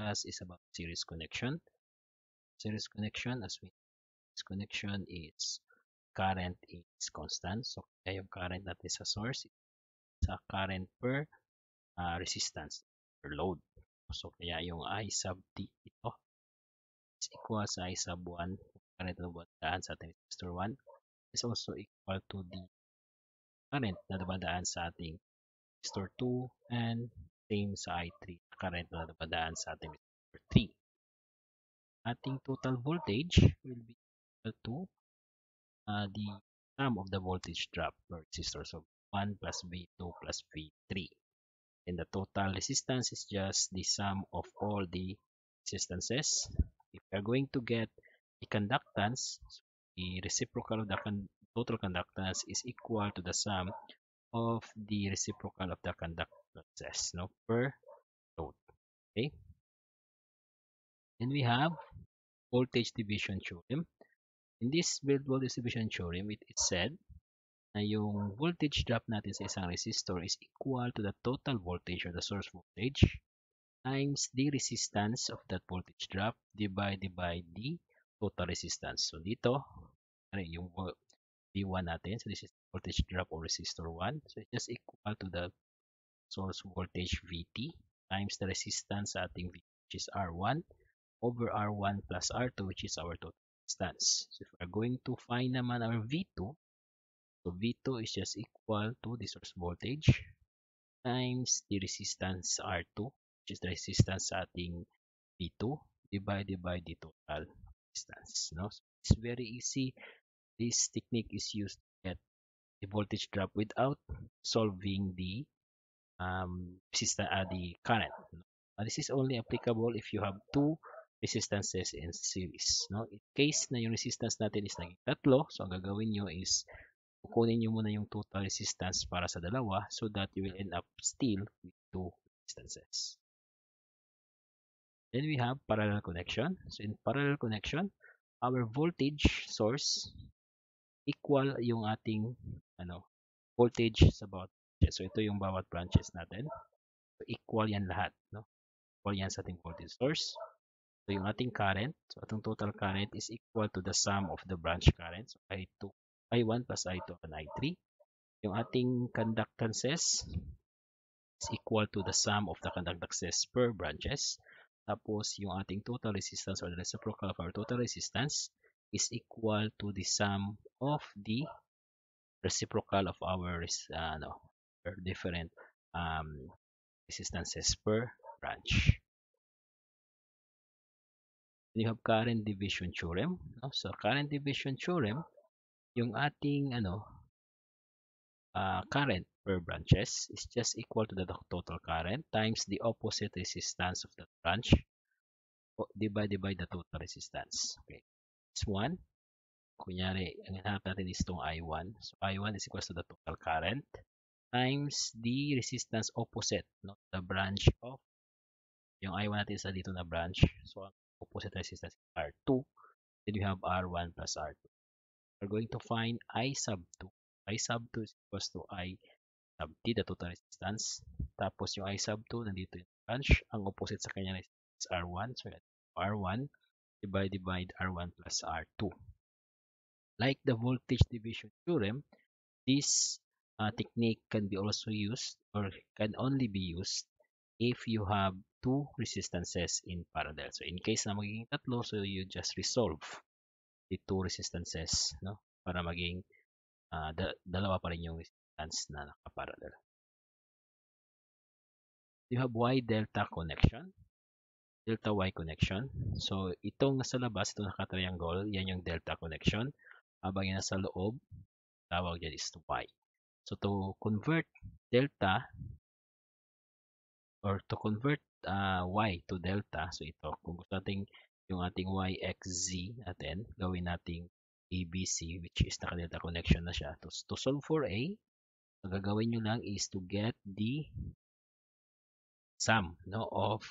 discuss is about series connection. Series connection, as we series connection is current is constant. So, kaya yung current is a source sa current per uh, resistance per load. So, kaya yung I sub T ito is equal sa I sub 1 current na dumadaan sa ating resistor 1 is also equal to the current na dumadaan sa ating resistor 2 and same sa I3 na current na napadaan sa ating resistor 3. Ating total voltage will be equal to uh, the sum of the voltage drop per resistors of 1 plus V2 plus V3. And the total resistance is just the sum of all the resistances. If you are going to get the conductance, so the reciprocal of the con total conductance is equal to the sum of the reciprocal of the conductance that's a snapper per okay then we have voltage division theorem in this voltage division theorem it, it said na yung voltage drop natin sa isang resistor is equal to the total voltage or the source voltage times the resistance of that voltage drop divided by the total resistance. So dito, yung V1 natin, so this is voltage drop or resistor 1. So it's just equal to the source voltage Vt times the resistance ating V which is R1 over R1 plus R2 which is our total resistance. So if we're going to find naman our V2, so V2 is just equal to the source voltage times the resistance R2 which is the resistance ating V2 divided by the total resistance. No? So it's very easy. This technique is used to get the voltage drop without solving the um, resist- uh, the current. No? This is only applicable if you have two resistances in series. No? In case na yung resistance natin is naging tatlo, so ang gagawin nyo is kukunin nyo muna yung total resistance para sa dalawa so that you will end up still with two resistances. Then we have parallel connection. So in parallel connection, our voltage source equal yung ating ano voltage sa about branches. So ito yung bawat branches natin. So equal yan lahat. No? Equal yan sa ating voltage source. So yung ating current, so atong total current is equal to the sum of the branch current. So I2, I1 plus I2 and I3. Yung ating conductances is equal to the sum of the conductances per branches. Tapos yung ating total resistance or the reciprocal of our total resistance is equal to the sum of the reciprocal of our uh, ah, no, different um, resistances per branch. You have current division theorem. No? So, current division theorem, yung ating ano, uh, current per branches is just equal to the total current times the opposite resistance of the branch divided by the total resistance. Okay. This one, kunyari, ang hinahanap natin is itong I1. So, I1 is equal to the total current times the resistance opposite no the branch of yung I1 natin sa dito na branch so ang opposite resistance R2 then you have R1 plus R2 we're going to find I sub 2 I sub 2 is equals to I sub T the total resistance tapos yung I sub 2 nandito yung branch ang opposite sa kanya is R1 so R1 divide divide R1 plus R2 like the voltage division theorem this uh, technique can be also used or can only be used if you have two resistances in parallel. So, in case na magiging tatlo, so you just resolve the two resistances no? para maging uh, da dalawa pa rin yung resistance na nakaparallel. You have Y delta connection, delta Y connection. So, itong nasa labas, itong nakatriangle, yan yung delta connection. Habang yung nasa loob, tawag dyan is Y. So to convert delta or to convert uh, y to delta, so ito, kung gusto natin yung ating y, x, z natin, gawin nating ABC which is naka-delta connection na siya. To, to solve for A, ang gagawin nyo lang is to get the sum no, of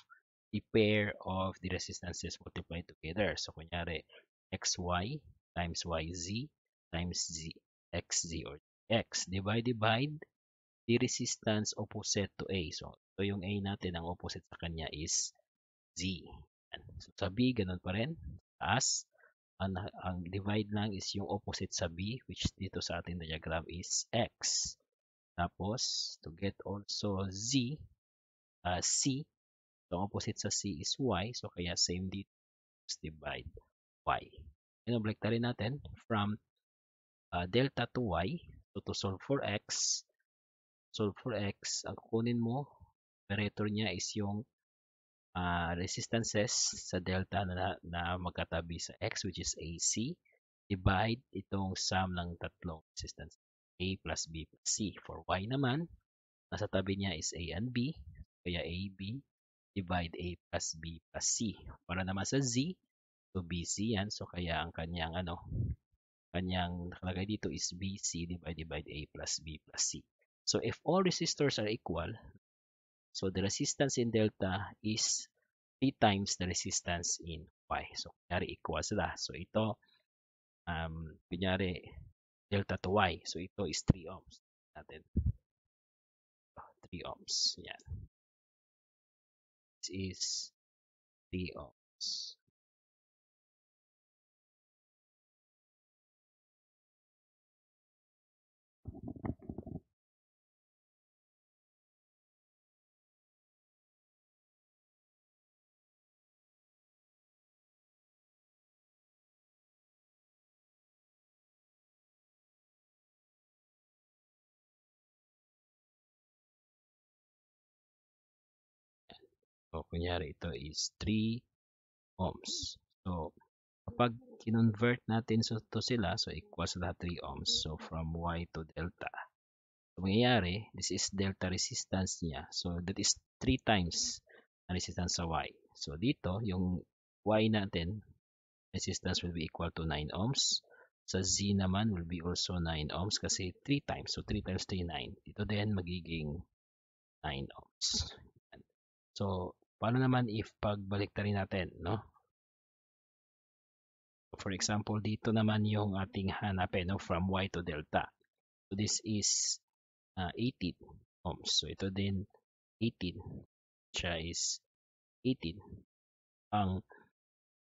the pair of the resistances multiplied together. So, kunyari, xy times yz times z, xz or x divided by the resistance opposite to A. So, ito yung A natin, ang opposite sa kanya is Z. So, sa B, ganun pa rin. As, ang, ang divide lang is yung opposite sa B, which dito sa ating diagram is X. Tapos, to get also Z, uh, C, so opposite sa C is Y, so kaya same dito, divide Y. Inoblekta rin natin from uh, delta to Y, So, to solve for x, solve for x, ang kunin mo, operator niya is yung uh, resistances sa delta na, na magkatabi sa x, which is AC, divide itong sum ng tatlong resistance, A plus B plus C. For y naman, nasa tabi niya is A and B, kaya AB divide A plus B plus C. Para naman sa Z, so BC yan, so kaya ang kanyang ano, kanyang nakalagay dito is BC divided by A plus B plus C. So if all resistors are equal, so the resistance in delta is 3 times the resistance in Y. So kunyari equal sila. So ito, um, kunyari delta to Y. So ito is 3 ohms natin. 3 ohms. Yan. This is 3 ohms. kunyari ito is 3 ohms. So, kapag kinonvert natin so, to sila, so equals lahat 3 ohms. So, from Y to delta. So, mangyayari, this is delta resistance niya. So, that is 3 times ang resistance sa Y. So, dito, yung Y natin, resistance will be equal to 9 ohms. Sa Z naman will be also 9 ohms kasi 3 times. So, 3 times 3, 9. Ito din magiging 9 ohms. So, Paano naman if pagbaliktarin natin, no? For example, dito naman yung ating hanapin, no? From Y to delta. So this is uh, ah, 18 ohms. So ito din 18. Siya is 18. Ang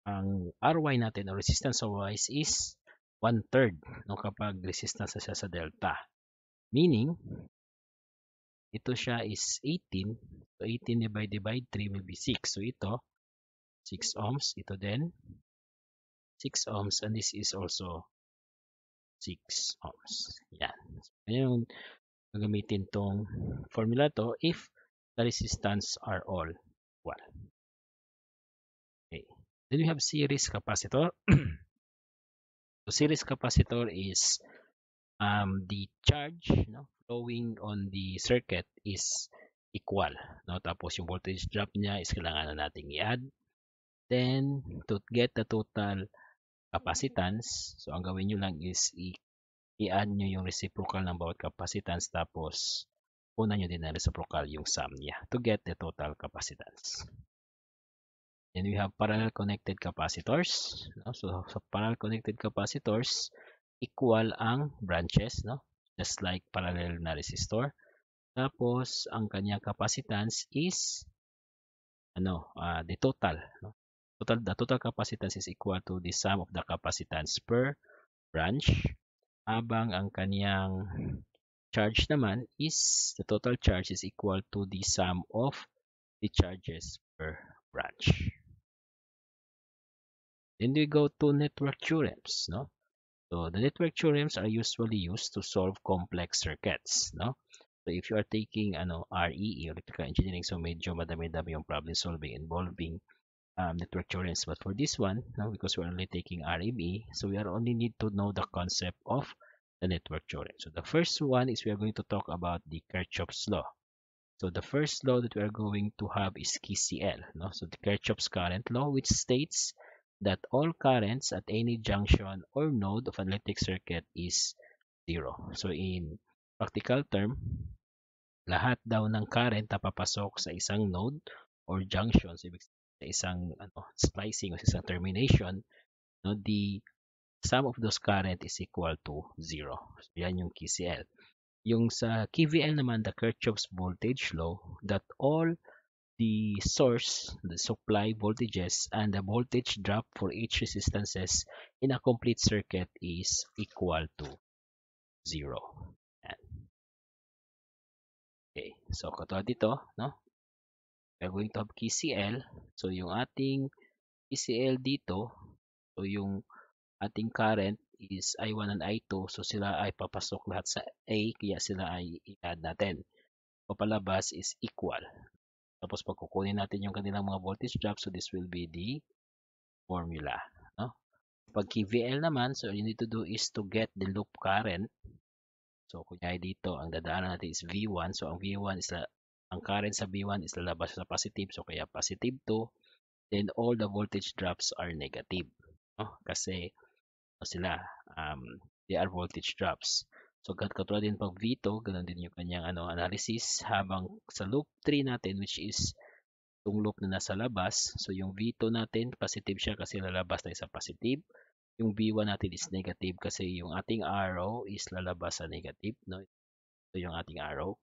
ang RY natin o resistance of Y is 1 third no, kapag resistance na siya sa delta. Meaning, ito siya is 18. So 18 divided by 3 will be 6. So ito, 6 ohms. Ito din, 6 ohms. And this is also 6 ohms. Yan. So, yung gagamitin tong formula to if the resistance are all equal. Okay. Then we have series capacitor. so series capacitor is um, the charge no, flowing on the circuit is equal. No? Tapos yung voltage drop niya is kailangan na nating i-add. Then, to get the total capacitance, so ang gawin nyo lang is i-add nyo yung reciprocal ng bawat capacitance tapos una nyo din na reciprocal yung sum niya to get the total capacitance. Then we have parallel connected capacitors. No? So, sa so parallel connected capacitors, equal ang branches, no? Just like parallel na resistor. Tapos, ang kanyang capacitance is ano, uh, the total, no? Total the total capacitance is equal to the sum of the capacitance per branch. Habang ang kanyang charge naman is the total charge is equal to the sum of the charges per branch. Then we go to network theorems, no? So the network theorems are usually used to solve complex circuits, no? So if you are taking ano RE electrical engineering, so medyo madami-dami yung problem solving involving um, network theorems. But for this one, no, because we're only taking RME, so we are only need to know the concept of the network theorem. So the first one is we are going to talk about the Kirchhoff's law. So the first law that we are going to have is KCL, no? So the Kirchhoff's current law, which states that all currents at any junction or node of an electric circuit is zero. So in practical term, lahat daw ng current na papasok sa isang node or junction, so sa isang ano, splicing o sa isang termination, no, the sum of those current is equal to zero. So yan yung KCL. Yung sa KVL naman, the Kirchhoff's voltage law, that all the source, the supply voltages, and the voltage drop for each resistances in a complete circuit is equal to 0. Okay, so katulad dito, no? We're going to have KCL. So yung ating KCL dito, so yung ating current is I1 and I2. So sila ay papasok lahat sa A, kaya sila ay i-add natin. Papalabas is equal. Tapos pag kukunin natin yung kanilang mga voltage drop, so this will be the formula. No? Pag KVL naman, so you need to do is to get the loop current. So kunyay dito, ang dadaanan natin is V1. So ang V1 is la, ang current sa V1 is lalabas sa positive. So kaya positive 2. Then all the voltage drops are negative. No? Kasi ano sila, um, they are voltage drops. So, katulad din pag V2, ganun din yung kanyang ano, analysis. Habang sa loop 3 natin, which is yung loop na nasa labas. So, yung V2 natin, positive siya kasi lalabas tayo sa positive. Yung V1 natin is negative kasi yung ating arrow is lalabas sa negative. No? So, yung ating arrow.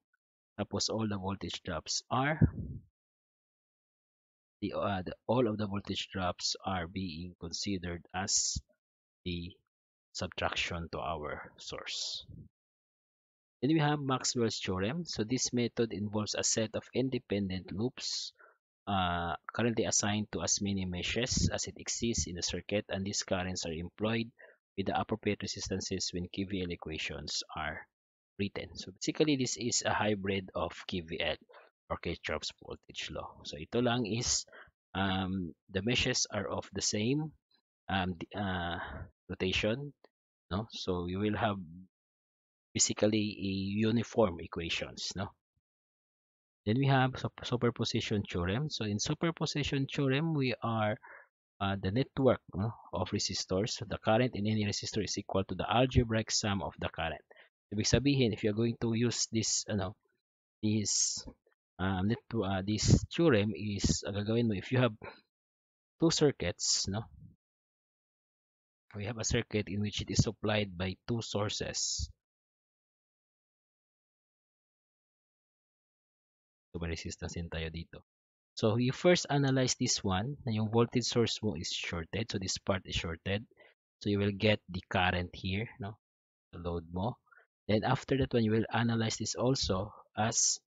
Tapos, all the voltage drops are the, uh, the all of the voltage drops are being considered as the subtraction to our source. Then we have Maxwell's theorem. So this method involves a set of independent loops uh, currently assigned to as many meshes as it exists in the circuit and these currents are employed with the appropriate resistances when KVL equations are written. So basically this is a hybrid of KVL or Kirchhoff's voltage law. So ito lang is um, the meshes are of the same um, the, uh, rotation. No? So you will have basically a uniform equations no then we have superposition theorem so in superposition theorem we are uh, the network of resistors the current in any resistor is equal to the algebraic sum of the current sabihin if you're going to use this you know, this um, net, uh, this theorem is uh, gagawin mo if you have two circuits no we have a circuit in which it is supplied by two sources may resistance din tayo dito. So, you first analyze this one na yung voltage source mo is shorted. So, this part is shorted. So, you will get the current here, no? The load mo. Then, after that one, you will analyze this also as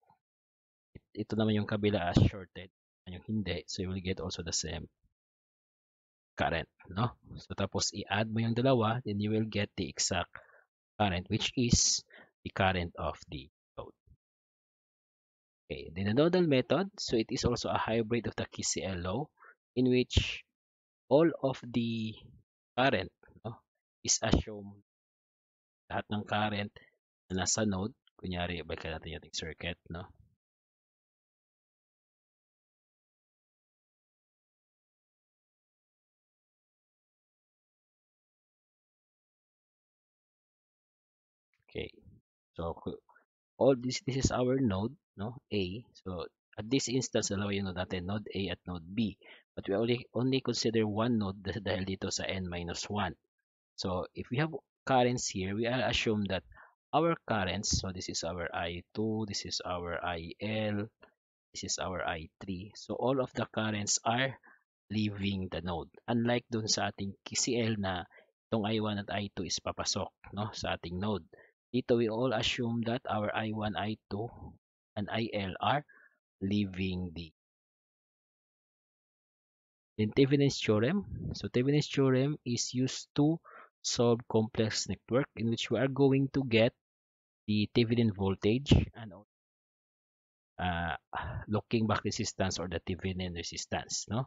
ito naman yung kabila as shorted. Yung hindi. So, you will get also the same current, no? So, tapos, i-add mo yung dalawa, then you will get the exact current, which is the current of the Okay, the nodal method, so it is also a hybrid of the KCL law in which all of the current no, is assumed lahat ng current na nasa node, kunyari, balikan natin yung circuit, no? Okay. So all this this is our node no a so at this instance dalawin node natin node a at node b but we only only consider one node dahil dito sa n minus 1 so if we have currents here we assume that our currents so this is our i2 this is our il this is our i3 so all of the currents are leaving the node unlike dun sa ating KCL na itong i1 at i2 is papasok no sa ating node dito we all assume that our i1 i2 and ILR leaving D. Then Thevenin's theorem. So Thevenin's theorem is used to solve complex network in which we are going to get the Thevenin voltage and uh, locking back resistance or the Thevenin resistance. No?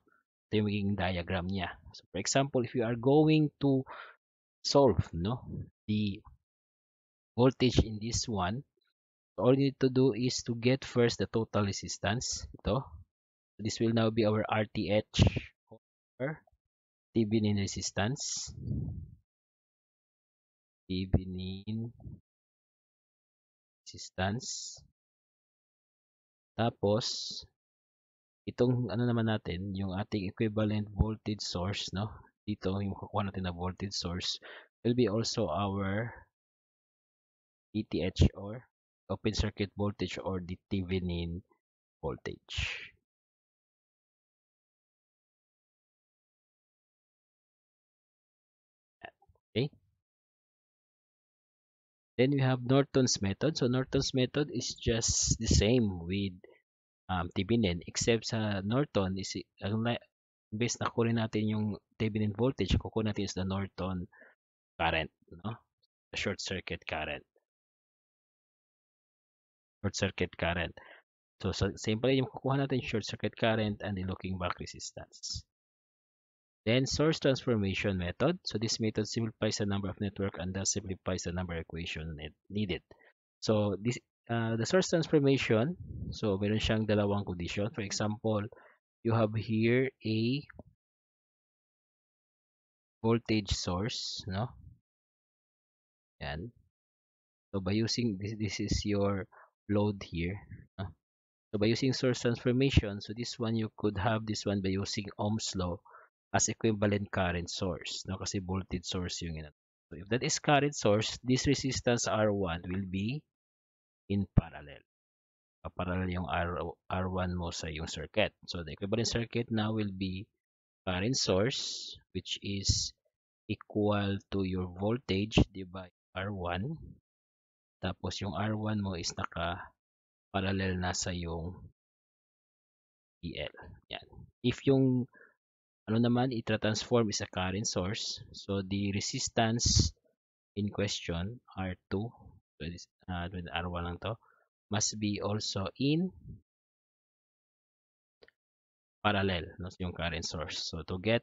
Ito yung diagram niya. So for example, if you are going to solve no, the voltage in this one, all you need to do is to get first the total resistance ito this will now be our RTH or Thevenin resistance Thevenin resistance tapos itong ano naman natin yung ating equivalent voltage source no dito yung kukuha natin na voltage source will be also our ETH or open circuit voltage or the Thevenin voltage. Okay. Then we have Norton's method. So Norton's method is just the same with um, Thevenin except sa Norton is ang based na kunin natin yung Thevenin voltage, kukunin natin is the Norton current, no? The short circuit current short circuit current. So, sa same pa rin yung kukuha natin short circuit current and the looking back resistance. Then, source transformation method. So, this method simplifies the number of network and thus simplifies the number of equation needed. So, this uh, the source transformation, so meron siyang dalawang condition. For example, you have here a voltage source, no? And So, by using this, this is your load here ah. so by using source transformation so this one you could have this one by using ohm's law as equivalent current source no kasi voltage source yung ina so if that is current source this resistance R1 will be in parallel parallel yung R, R1 mo sa yung circuit. So, the equivalent circuit now will be current source, which is equal to your voltage divided R1 Tapos yung R1 mo is naka parallel na sa yung PL. Yan. If yung ano naman, itra-transform is a current source. So the resistance in question, R2, uh, R1 lang to, must be also in parallel no, yung current source. So to get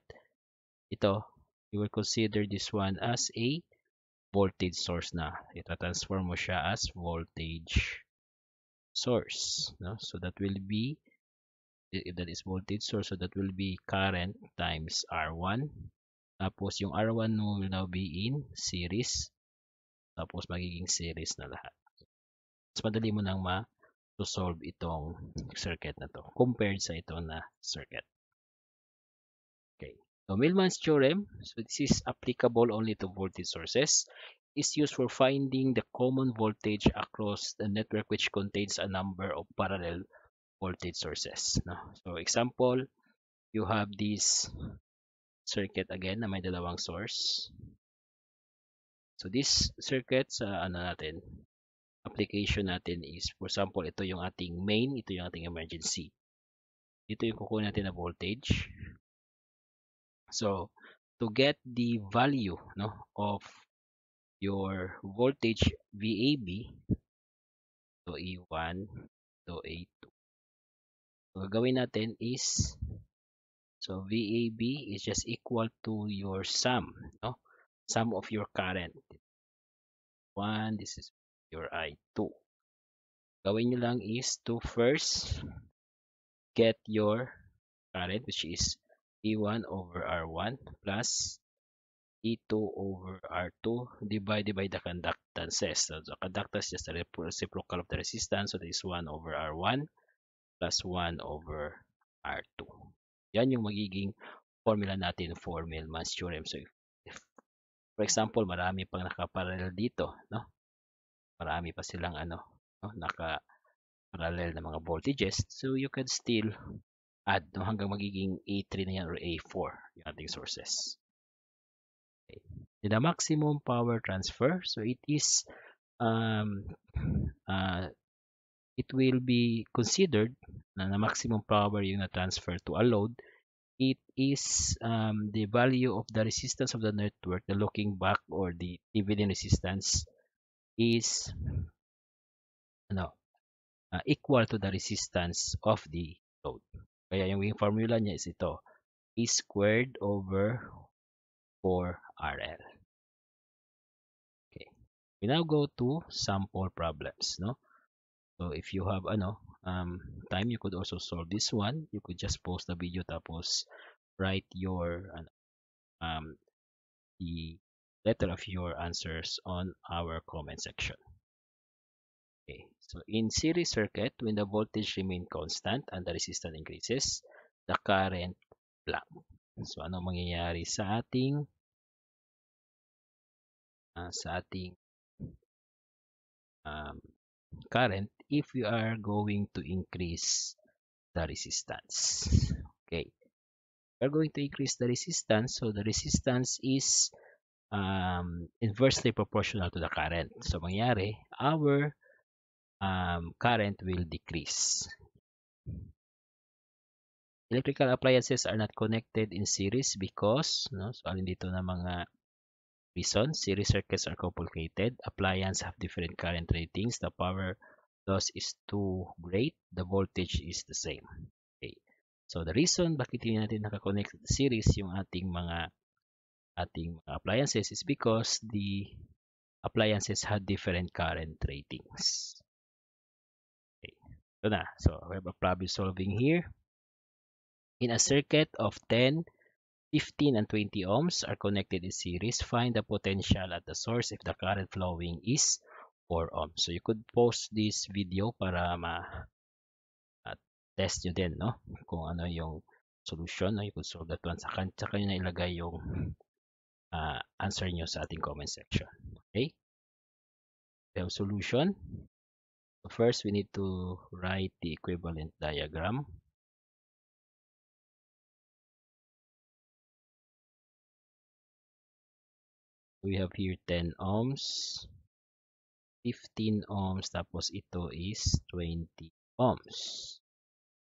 ito, you will consider this one as a voltage source na. Itatransform mo siya as voltage source. No? So that will be, if that is voltage source, so that will be current times R1. Tapos yung R1 no, will now be in series. Tapos magiging series na lahat. Mas madali mo nang ma-solve itong circuit na to compared sa ito na circuit. Now, Millman's theorem, so this is applicable only to voltage sources, is used for finding the common voltage across the network which contains a number of parallel voltage sources. Now, so example, you have this circuit again na may dalawang source. So this circuit sa ano natin, application natin is for example, ito yung ating main, ito yung ating emergency. Ito yung kukunin natin na voltage. So to get the value no, of your voltage VAB to e one to A2 so, gagawin natin is so VAB is just equal to your sum no sum of your current 1 this is your I2 gawin nyo lang is to first get your current which is E1 over R1 plus E2 over R2 divided by the conductances. So the conductance is just the reciprocal of the resistance. So this is 1 over R1 plus 1 over R2. Yan yung magiging formula natin for Millman's theorem. So if, if, for example, marami pang nakaparallel dito, no? Marami pa silang ano, no? naka parallel na mga voltages. So you can still add no, hanggang magiging A3 na yan or A4 yung ating sources. Okay. The maximum power transfer, so it is um, uh, it will be considered na, na maximum power yung na-transfer to a load. It is um, the value of the resistance of the network, the looking back or the Thevenin resistance is ano, uh, equal to the resistance of the kaya yung wing formula niya is ito. A e squared over 4RL. Okay. We now go to sample problems. No? So if you have ano, um, time, you could also solve this one. You could just post the video tapos write your ano, um, the letter of your answers on our comment section. So in series circuit, when the voltage remain constant and the resistance increases, the current black. So ano mangyayari sa ating uh, sa ating um, current if you are going to increase the resistance. Okay. We're going to increase the resistance. So the resistance is um, inversely proportional to the current. So mangyayari, our um, current will decrease. Electrical appliances are not connected in series because, no, so alin dito na mga reason, series circuits are complicated, appliances have different current ratings, the power loss is too great, the voltage is the same. Okay. So the reason bakit hindi natin nakakonect series yung ating mga ating mga appliances is because the appliances have different current ratings. Ito na. So, we have a problem solving here. In a circuit of 10, 15, and 20 ohms are connected in series. Find the potential at the source if the current flowing is 4 ohms. So, you could post this video para ma-test nyo din, no? Kung ano yung solution, no? You could solve that one. Saka, saka nyo na ilagay yung uh, answer nyo sa ating comment section. Okay? The solution. First, we need to write the equivalent diagram. We have here 10 ohms, 15 ohms, tapos ito is 20 ohms.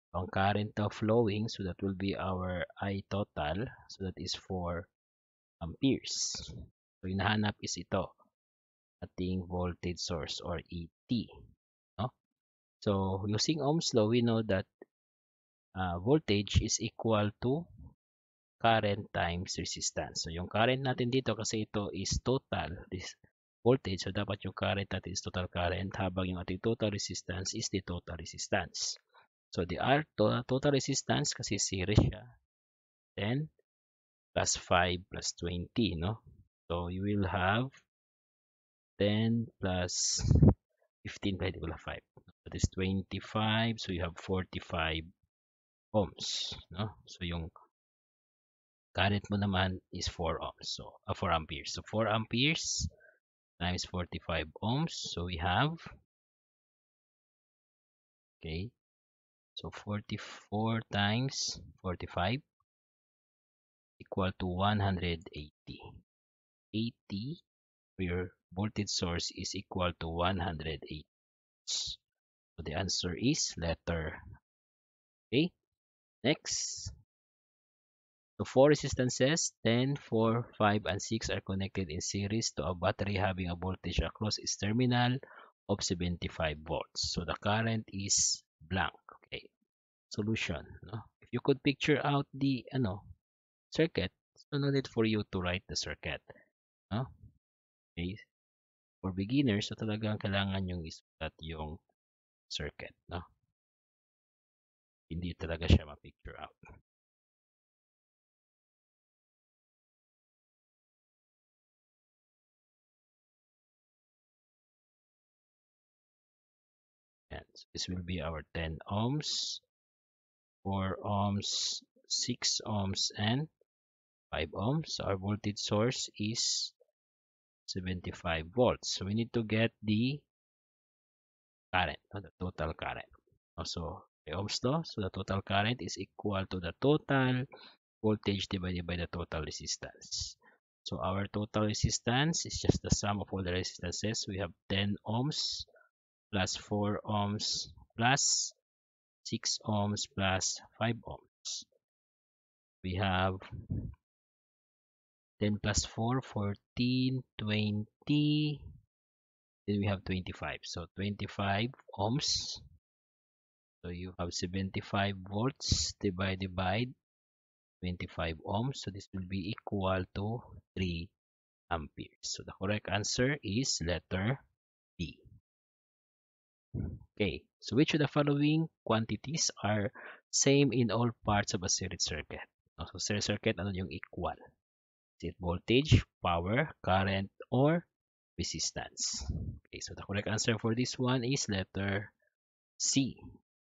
So, ang current of flowing, so that will be our I total, so that is 4 amperes. So, hinahanap is ito, ating voltage source or ET. So using Ohm's law, we know that uh, voltage is equal to current times resistance. So yung current natin dito kasi ito is total this voltage. So dapat yung current natin is total current habang yung ating total resistance is the total resistance. So the R to total resistance kasi series siya. 10 plus 5 plus 20, no? So you will have 10 plus 15 by 5. that is 25 so you have 45 ohms no so yung current mo naman is 4 ohms so uh, 4 amperes so 4 amperes times 45 ohms so we have okay so 44 times 45 equal to 180 80 your voltage source is equal to 180 So the answer is letter A. Okay. Next. so four resistances 10, 4, 5, and 6 are connected in series to a battery having a voltage across its terminal of 75 volts. So the current is blank. Okay. Solution. No? If you could picture out the ano circuit, so no need for you to write the circuit. No? Okay. For beginners, so talagang kailangan yung isulat yung circuit, no? Hindi talaga siya ma-picture out. And this will be our 10 ohms, 4 ohms, 6 ohms, and 5 ohms. So our voltage source is 75 volts. So we need to get the current, no, the total current. Also, the Ohm's law, so the total current is equal to the total voltage divided by the total resistance. So our total resistance is just the sum of all the resistances. We have 10 ohms plus 4 ohms plus 6 ohms plus 5 ohms. We have 10 plus 4, 14, 20, we have 25 so 25 ohms so you have 75 volts divided by 25 ohms so this will be equal to 3 amperes so the correct answer is letter b okay so which of the following quantities are same in all parts of a series circuit so series circuit ano yung equal is it voltage power current or resistance. Okay, so the correct answer for this one is letter C.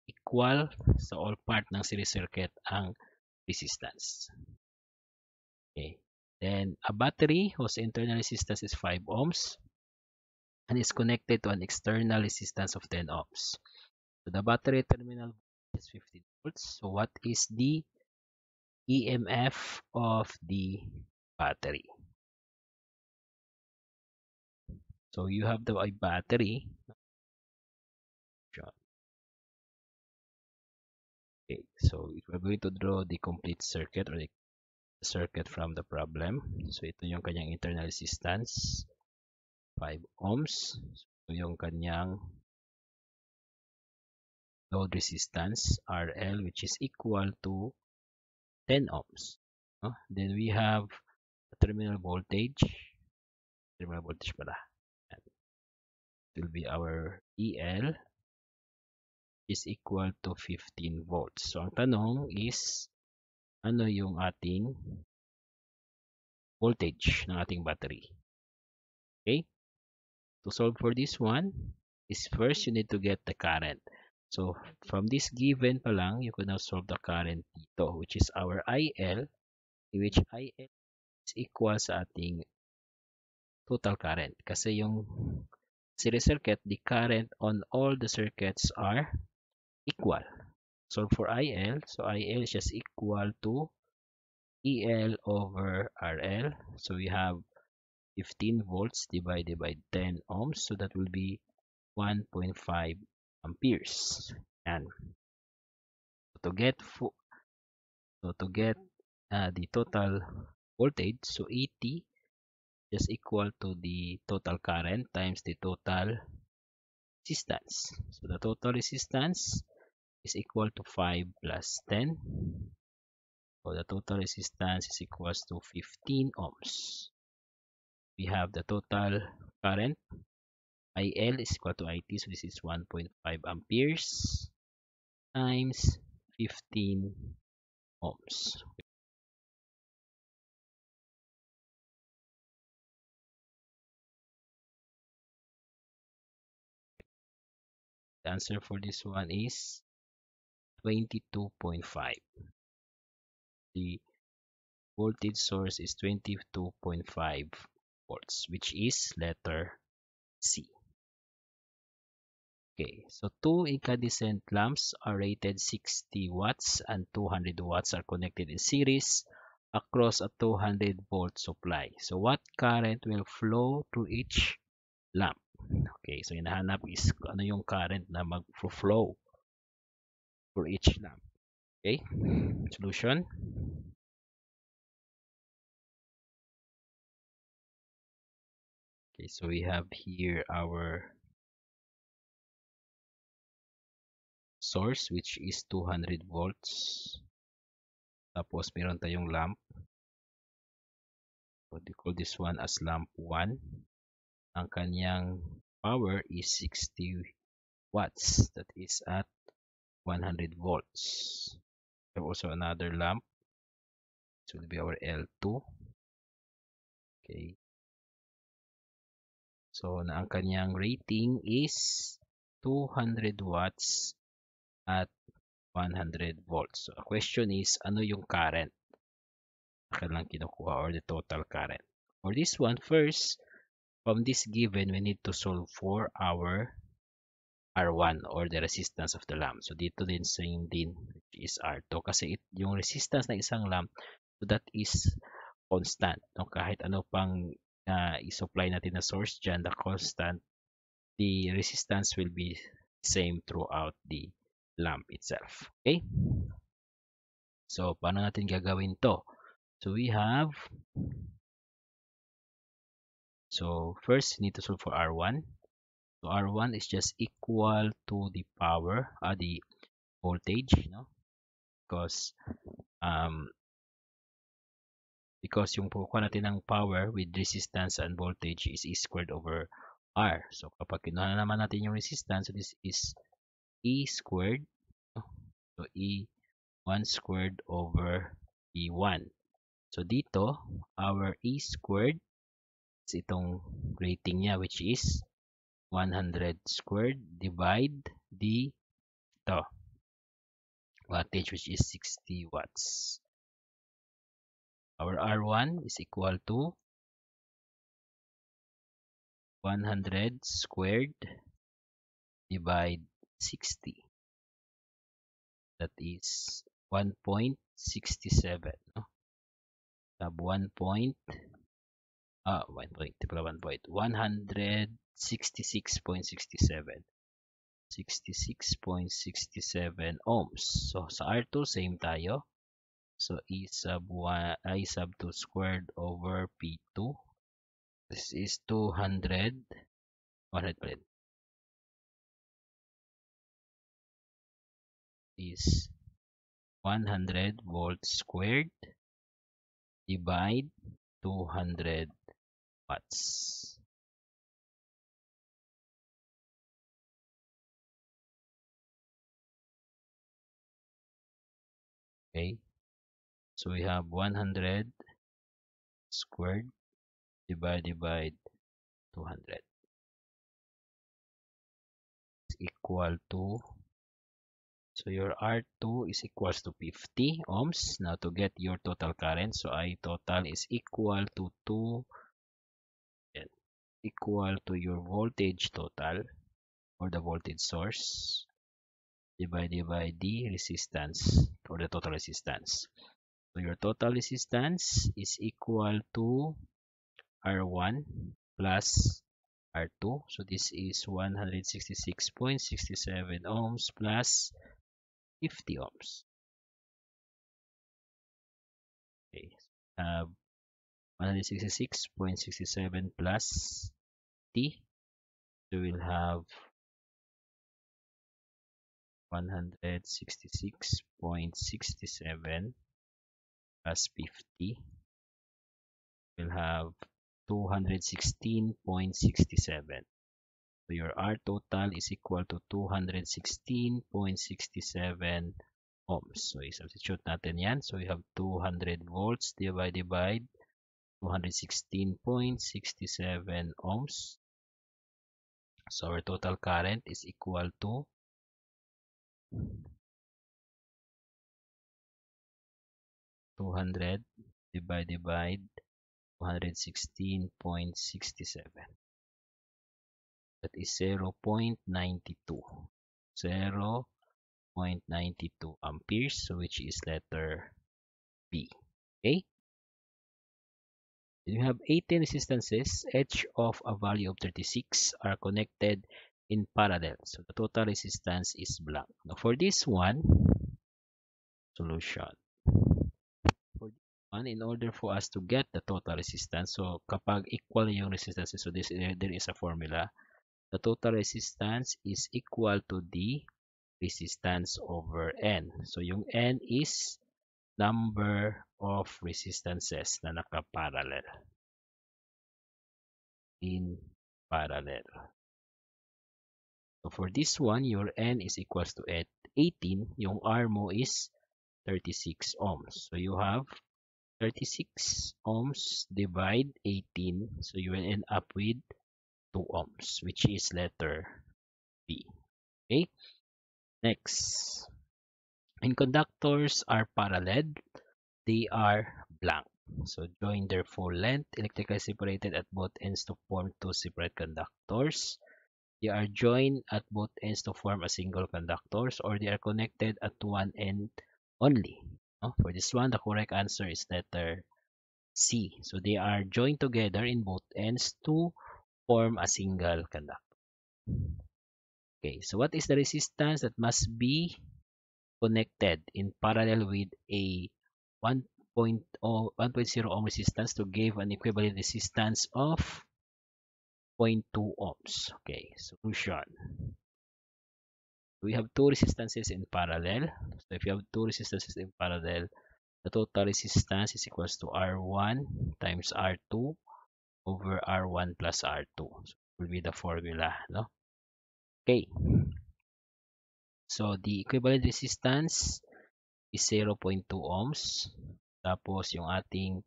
Equal sa all part ng series circuit ang resistance. Okay. Then, a battery whose internal resistance is 5 ohms and is connected to an external resistance of 10 ohms. So, the battery terminal is 15 volts. So, what is the EMF of the battery? So you have the battery. Okay, so if we're going to draw the complete circuit or the circuit from the problem. So ito yung kanyang internal resistance. 5 ohms. So yung kanyang load resistance RL which is equal to 10 ohms. No? Then we have terminal voltage. Terminal voltage pala will be our EL is equal to 15 volts. So, ang tanong is, ano yung ating voltage ng ating battery? Okay? To solve for this one, is first you need to get the current. So, from this given pa lang, you can now solve the current dito, which is our IL, in which IL is equal sa ating total current. Kasi yung series circuit, the current on all the circuits are equal. So for IL, so IL is just equal to EL over RL. So we have 15 volts divided by 10 ohms. So that will be 1.5 amperes. And to get so to get uh, the total voltage, so ET just equal to the total current times the total resistance. So the total resistance is equal to 5 plus 10. So the total resistance is equal to 15 ohms. We have the total current IL is equal to IT, so this is 1.5 amperes times 15 ohms. The answer for this one is 22.5. The voltage source is 22.5 volts, which is letter C. Okay, so two incandescent lamps are rated 60 watts and 200 watts are connected in series across a 200 volt supply. So what current will flow through each lamp? Okay, so hinahanap is ano yung current na mag-flow for each lamp. Okay, solution. Okay, so we have here our source which is 200 volts. Tapos meron tayong lamp. So we call this one as lamp 1. Ang kaniyang power is 60 watts that is at 100 volts. We have also another lamp. This will be our L2. Okay. So, na ang kanyang rating is 200 watts at 100 volts. So, a question is, ano yung current? Kailang kinukuha or the total current? For this one, first, From this given, we need to solve for our R1 or the resistance of the lamp. So dito din same din which is R2 kasi it, yung resistance ng isang lamp so that is constant. No? Kahit ano pang uh, i-supply natin na source dyan, the constant, the resistance will be same throughout the lamp itself. Okay? So, paano natin gagawin to? So, we have So first, you need to solve for R1. So R1 is just equal to the power, uh, the voltage, no? because um, because yung kukuha natin ng power with resistance and voltage is E squared over R. So, kapag kinuha na naman natin yung resistance, so this is E squared. So, E 1 squared over E1. So, dito, our E squared itong rating niya which is 100 squared divide D to wattage which is 60 watts our R1 is equal to 100 squared divide 60 that is 1.67 no? sub 1 uh, one point, one point, 166.67. 66.67 ohms. So, sa R2, same tayo. So, E sub 1, I sub 2 squared over P2. This is 200, 100 pa rin. Is 100 volts squared divide 200 watts okay so we have 100 squared divided by 200 is equal to so your R2 is equals to 50 ohms. Now to get your total current, so I total is equal to 2 equal to your voltage total or the voltage source divided by the resistance or the total resistance. So your total resistance is equal to R1 plus R2. So this is 166.67 ohms plus 50 ohms. Okay, have uh, 166.67 plus t. So we'll have 166.67 plus 50. We'll have 216.67. So your R total is equal to 216.67 ohms. So i-substitute natin yan. So we have 200 volts divided by 116.67 ohms. So our total current is equal to 200 divided by 116.67 that is 0 0.92 0 0.92 amperes which is letter B okay you have 18 resistances, each of a value of 36 are connected in parallel. So the total resistance is blank. Now for this one, solution. For this one, in order for us to get the total resistance, so kapag equal yung resistances so this, there is a formula. The total resistance is equal to the resistance over N. So yung N is number of resistances na nakaparallel. In parallel. So for this one, your N is equals to 18. Yung R mo is 36 ohms. So you have 36 ohms divide 18. So you will end up with 2 ohms, which is letter B. Okay? Next. When conductors are parallel, they are blank. So join their full length, electrically separated at both ends to form two separate conductors. They are joined at both ends to form a single conductors or they are connected at one end only. Oh, for this one, the correct answer is letter C. So they are joined together in both ends to form a single conductor. Okay, so what is the resistance that must be connected in parallel with a 1.0 1.0 ohm resistance to give an equivalent resistance of 0.2 ohms. Okay, solution. We have two resistances in parallel. So if you have two resistances in parallel, the total resistance is equals to R1 times R2 over R1 plus R2. So will be the formula, no? Okay. So, the equivalent resistance is 0.2 ohms. Tapos, yung ating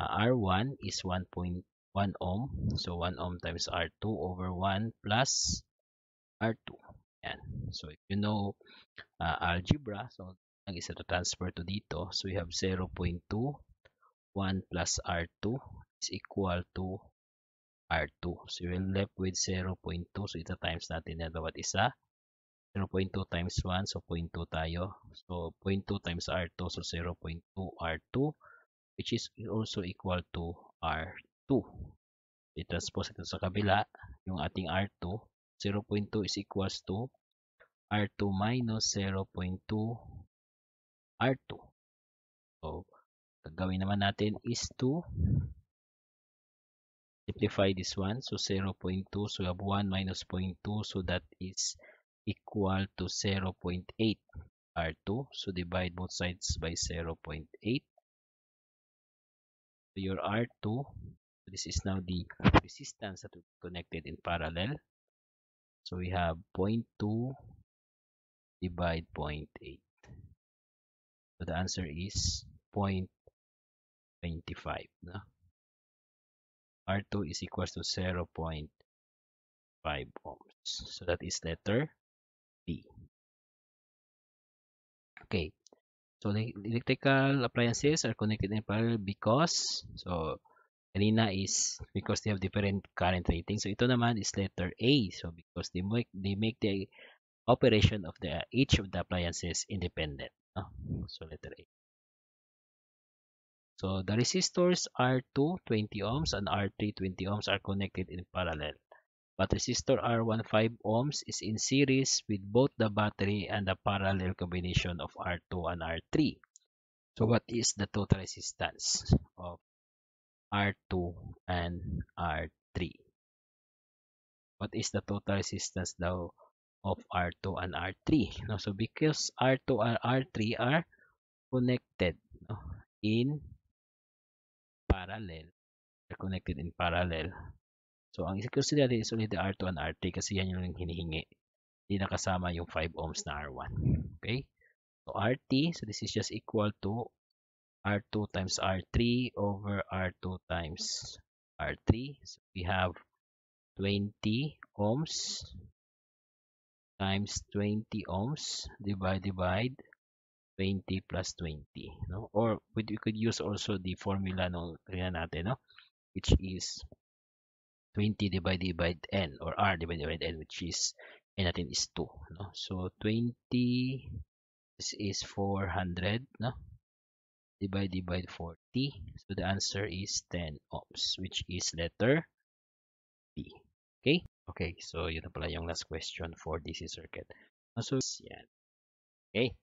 uh, ah, R1 is 1.1 ohm. So, 1 ohm times R2 over 1 plus R2. Yan. So, if you know uh, algebra, so, ang isa transfer to dito. So, we have 0.2, 1 plus R2 is equal to R2. So, we're left with 0.2. So, ito times natin na bawat isa. So, 0.2 times 1, so 0.2 tayo. So, 0.2 times R2, so 0.2 R2, which is also equal to R2. I-transpose ito sa kabila, yung ating R2, 0.2 is equals to R2 minus 0.2 R2. So, gagawin naman natin is to simplify this one. So, 0.2, so you have 1 minus 0.2, so that is 0.2. equal to 0.8 R2. So divide both sides by 0.8. So your R2, this is now the resistance that we connected in parallel. So we have 0.2 divide 0.8. So the answer is 0.25. No? R2 is equal to 0.5 ohms. So that is letter Okay. So, electrical appliances are connected in parallel because, so, kanina is because they have different current rating. So, ito naman is letter A. So, because they make, they make the operation of the each of the appliances independent. No? Ah, so, letter A. So, the resistors R2 20 ohms and R3 20 ohms are connected in parallel. but resistor R15 ohms is in series with both the battery and the parallel combination of R2 and R3. So what is the total resistance of R2 and R3? What is the total resistance now of R2 and R3? No, so because R2 and R3 are connected in parallel, they're connected in parallel. So, ang security natin is only the R2 and R3 kasi yan yung hinihingi. Hindi nakasama yung 5 ohms na R1. Okay? So, RT, so this is just equal to R2 times R3 over R2 times R3. So, we have 20 ohms times 20 ohms divide divide 20 plus 20 no or we, we could use also the formula no kaya natin no which is 20 divided by n or r divided by n which is n natin is 2 no? so 20 this is 400 no? divided by 40 so the answer is 10 ohms which is letter B okay okay so yun na pala yung last question for DC circuit ah, so yan okay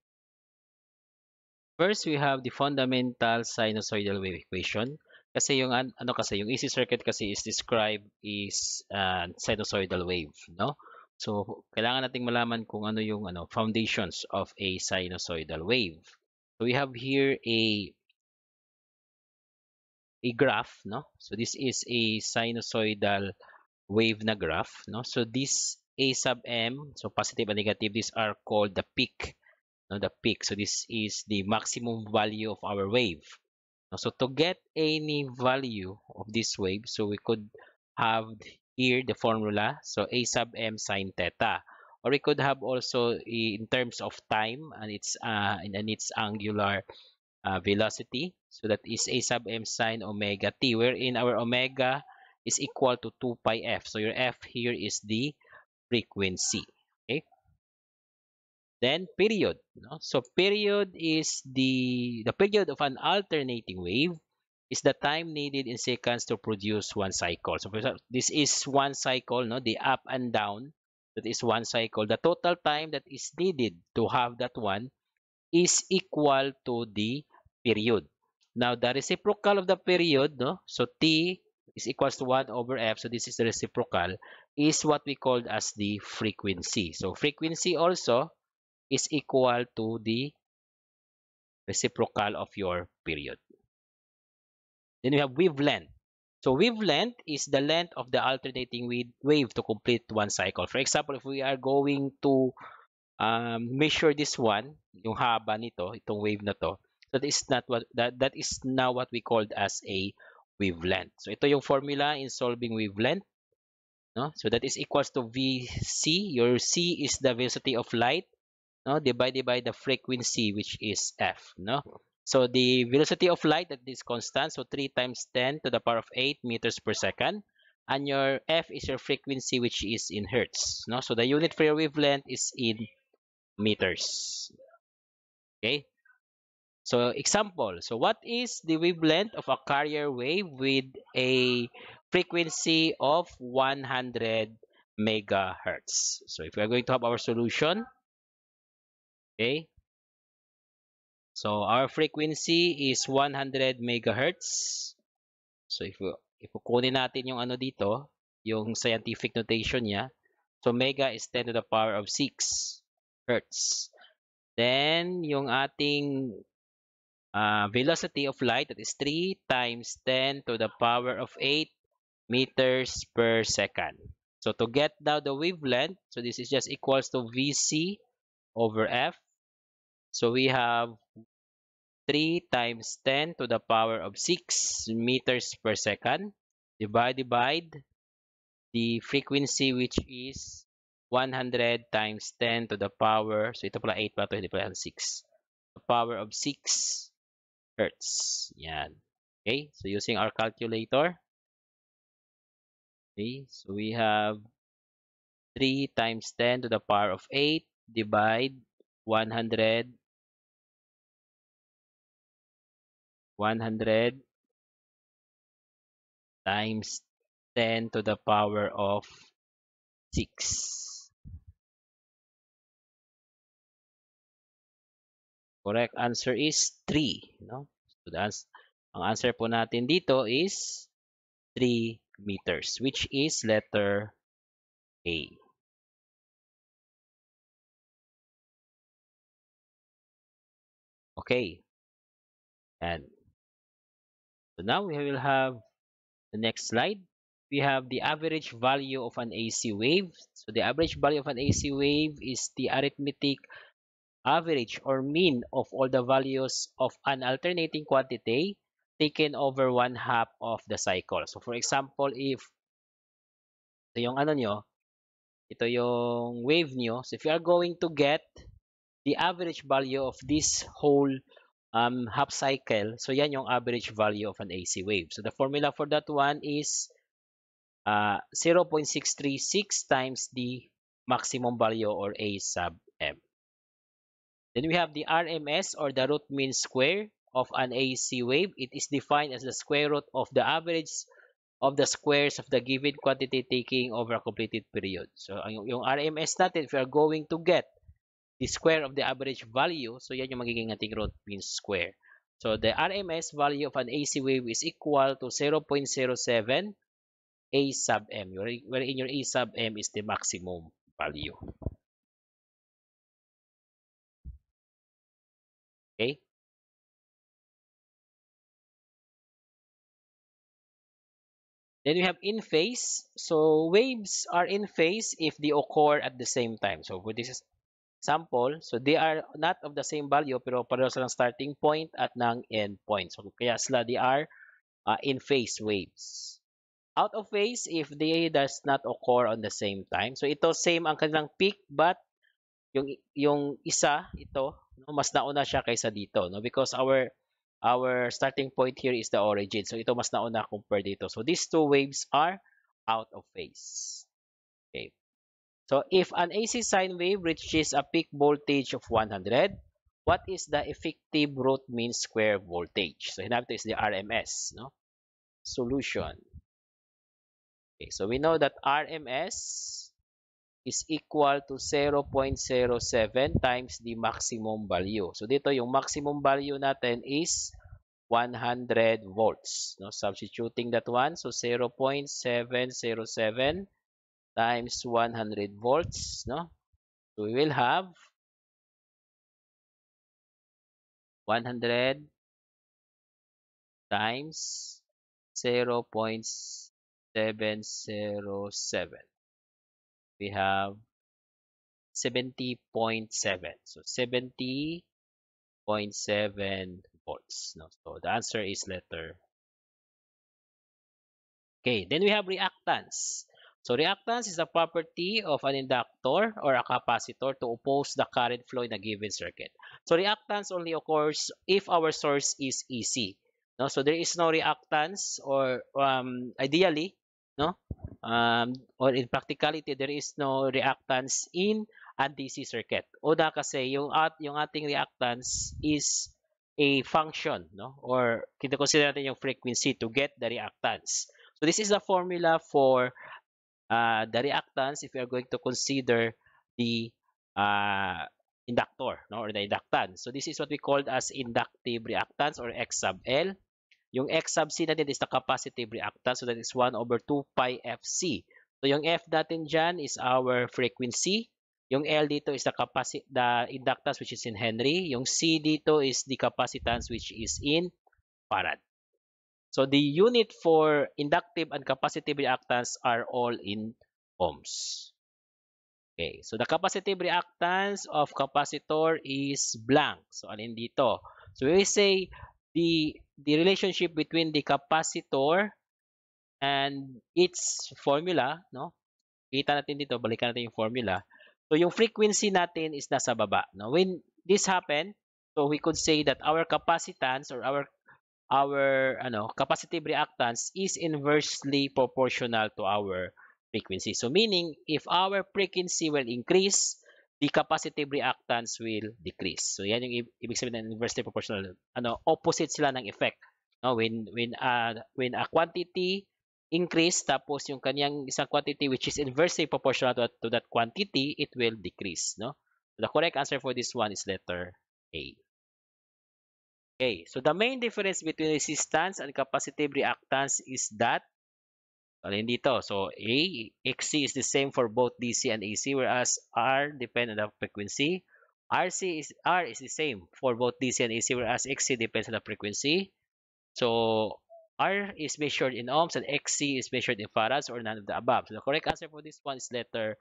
first we have the fundamental sinusoidal wave equation Kasi yung ano kasi yung AC circuit kasi is described is uh, sinusoidal wave, no? So kailangan nating malaman kung ano yung ano foundations of a sinusoidal wave. So we have here a a graph, no? So this is a sinusoidal wave na graph, no? So this A sub M, so positive and negative, these are called the peak, no? The peak. So this is the maximum value of our wave. So to get any value of this wave, so we could have here the formula, so A sub m sine theta. Or we could have also in terms of time and its uh, and its angular uh, velocity. So that is A sub m sine omega t, wherein our omega is equal to 2 pi f. So your f here is the frequency. Then period. No? So period is the, the period of an alternating wave is the time needed in seconds to produce one cycle. So this is one cycle, no? the up and down, that is one cycle. The total time that is needed to have that one is equal to the period. Now, the reciprocal of the period, no? so T is equals to 1 over F, so this is the reciprocal, is what we called as the frequency. So frequency also is equal to the reciprocal of your period. Then we have wavelength. So wavelength is the length of the alternating wave to complete one cycle. For example, if we are going to um, measure this one, yung haba nito, itong wave na to, that is not what that, that is now what we called as a wavelength. So ito yung formula in solving wavelength. No? So that is equals to VC. Your C is the velocity of light no divided by the frequency which is f no hmm. so the velocity of light that is constant so 3 times 10 to the power of 8 meters per second and your f is your frequency which is in hertz no so the unit for your wavelength is in meters okay so example so what is the wavelength of a carrier wave with a frequency of 100 megahertz so if we are going to have our solution Okay? So our frequency is 100 megahertz. So if if kunin natin yung ano dito, yung scientific notation niya. So mega is 10 to the power of 6 hertz. Then yung ating uh, velocity of light that is 3 times 10 to the power of 8 meters per second. So to get now the wavelength, so this is just equals to VC over F So we have 3 times 10 to the power of 6 meters per second. divided by The frequency which is 100 times 10 to the power. So ito pala 8 ba Hindi pala 6. The power of 6 hertz. Yan. Okay. So using our calculator. Okay. So we have 3 times 10 to the power of 8 divide 100 100 times 10 to the power of 6. Correct answer is 3. No? So that's, ang answer po natin dito is 3 meters, which is letter A. Okay. And So now we will have the next slide. We have the average value of an AC wave. So the average value of an AC wave is the arithmetic average or mean of all the values of an alternating quantity taken over one half of the cycle. So for example, if ito yung ano nyo, ito yung wave nyo. So if you are going to get the average value of this whole um, half cycle. So yan yung average value of an AC wave. So the formula for that one is uh, 0.636 times the maximum value or A sub M. Then we have the RMS or the root mean square of an AC wave. It is defined as the square root of the average of the squares of the given quantity taking over a completed period. So yung, yung RMS natin, if we are going to get the square of the average value. So, yan yung magiging ating root mean square. So, the RMS value of an AC wave is equal to 0.07 A sub M, wherein your A sub M is the maximum value. Okay? Then we have in phase. So waves are in phase if they occur at the same time. So this is sample. So, they are not of the same value pero pareho silang starting point at ng end point. So, kaya sila they are uh, in phase waves. Out of phase if they does not occur on the same time. So, ito same ang kanilang peak but yung yung isa ito no, mas nauna siya kaysa dito no because our our starting point here is the origin so ito mas nauna compare dito so these two waves are out of phase So if an AC sine wave reaches a peak voltage of 100, what is the effective root mean square voltage? So ito is the RMS, no? Solution. Okay, so we know that RMS is equal to 0.07 times the maximum value. So dito yung maximum value natin is 100 volts, no? Substituting that one, so 0.707 times 100 volts, no? So we will have 100 times 0 0.707. We have 70.7. So 70.7 volts. No? So the answer is letter. Okay, then we have reactance. So reactance is a property of an inductor or a capacitor to oppose the current flow in a given circuit. So reactance only occurs if our source is AC. E no, so there is no reactance or um, ideally, no, um, or in practicality there is no reactance in a DC circuit. O da kasi yung at yung ating reactance is a function, no, or kita consider natin yung frequency to get the reactance. So this is the formula for uh, the reactance if we are going to consider the uh, inductor no, or the inductance. So this is what we called as inductive reactance or X sub L. Yung X sub C natin is the capacitive reactance. So that is 1 over 2 pi FC. So yung F natin dyan is our frequency. Yung L dito is the, capaci the inductance which is in Henry. Yung C dito is the capacitance which is in Farad. So the unit for inductive and capacitive reactance are all in ohms. Okay, so the capacitive reactance of capacitor is blank. So alin dito? So we say the the relationship between the capacitor and its formula, no? Kita natin dito, balikan natin yung formula. So yung frequency natin is nasa baba. No? When this happened, so we could say that our capacitance or our our ano, capacitive reactance is inversely proportional to our frequency. So meaning, if our frequency will increase, the capacitive reactance will decrease. So yan yung ibig sabihin ng inversely proportional. Ano, opposite sila ng effect. No, when when uh, when a quantity increase tapos yung kaniyang isang quantity which is inversely proportional to, to that quantity, it will decrease, no? The correct answer for this one is letter A. Okay, so the main difference between resistance and capacitive reactance is that Alin dito. So, A, XC is the same for both DC and AC whereas R depends on the frequency. RC is, R is the same for both DC and AC whereas XC depends on the frequency. So, R is measured in ohms and XC is measured in farads or none of the above. So, the correct answer for this one is letter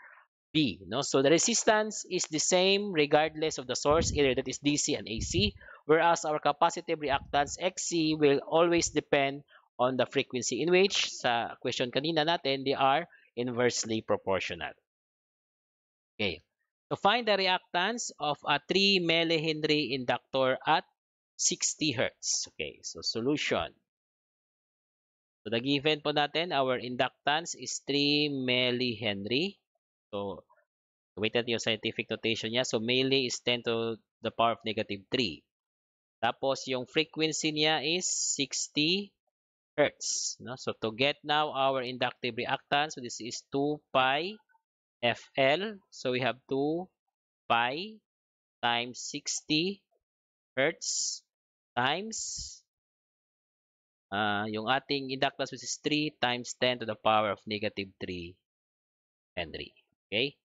B. You no? Know? So, the resistance is the same regardless of the source, either that is DC and AC whereas our capacitive reactance XC will always depend on the frequency in which sa question kanina natin, they are inversely proportional. Okay. To find the reactance of a 3 millihenry inductor at 60 Hz. Okay, so solution. So the given po natin, our inductance is 3 millihenry. So, wait natin yung scientific notation niya. So, milli is 10 to the power of negative 3. Tapos, yung frequency niya is 60 Hz. No? So, to get now our inductive reactance, so this is 2 pi FL. So, we have 2 pi times 60 Hz times uh, yung ating inductance which is 3 times 10 to the power of negative 3 Henry. Okay?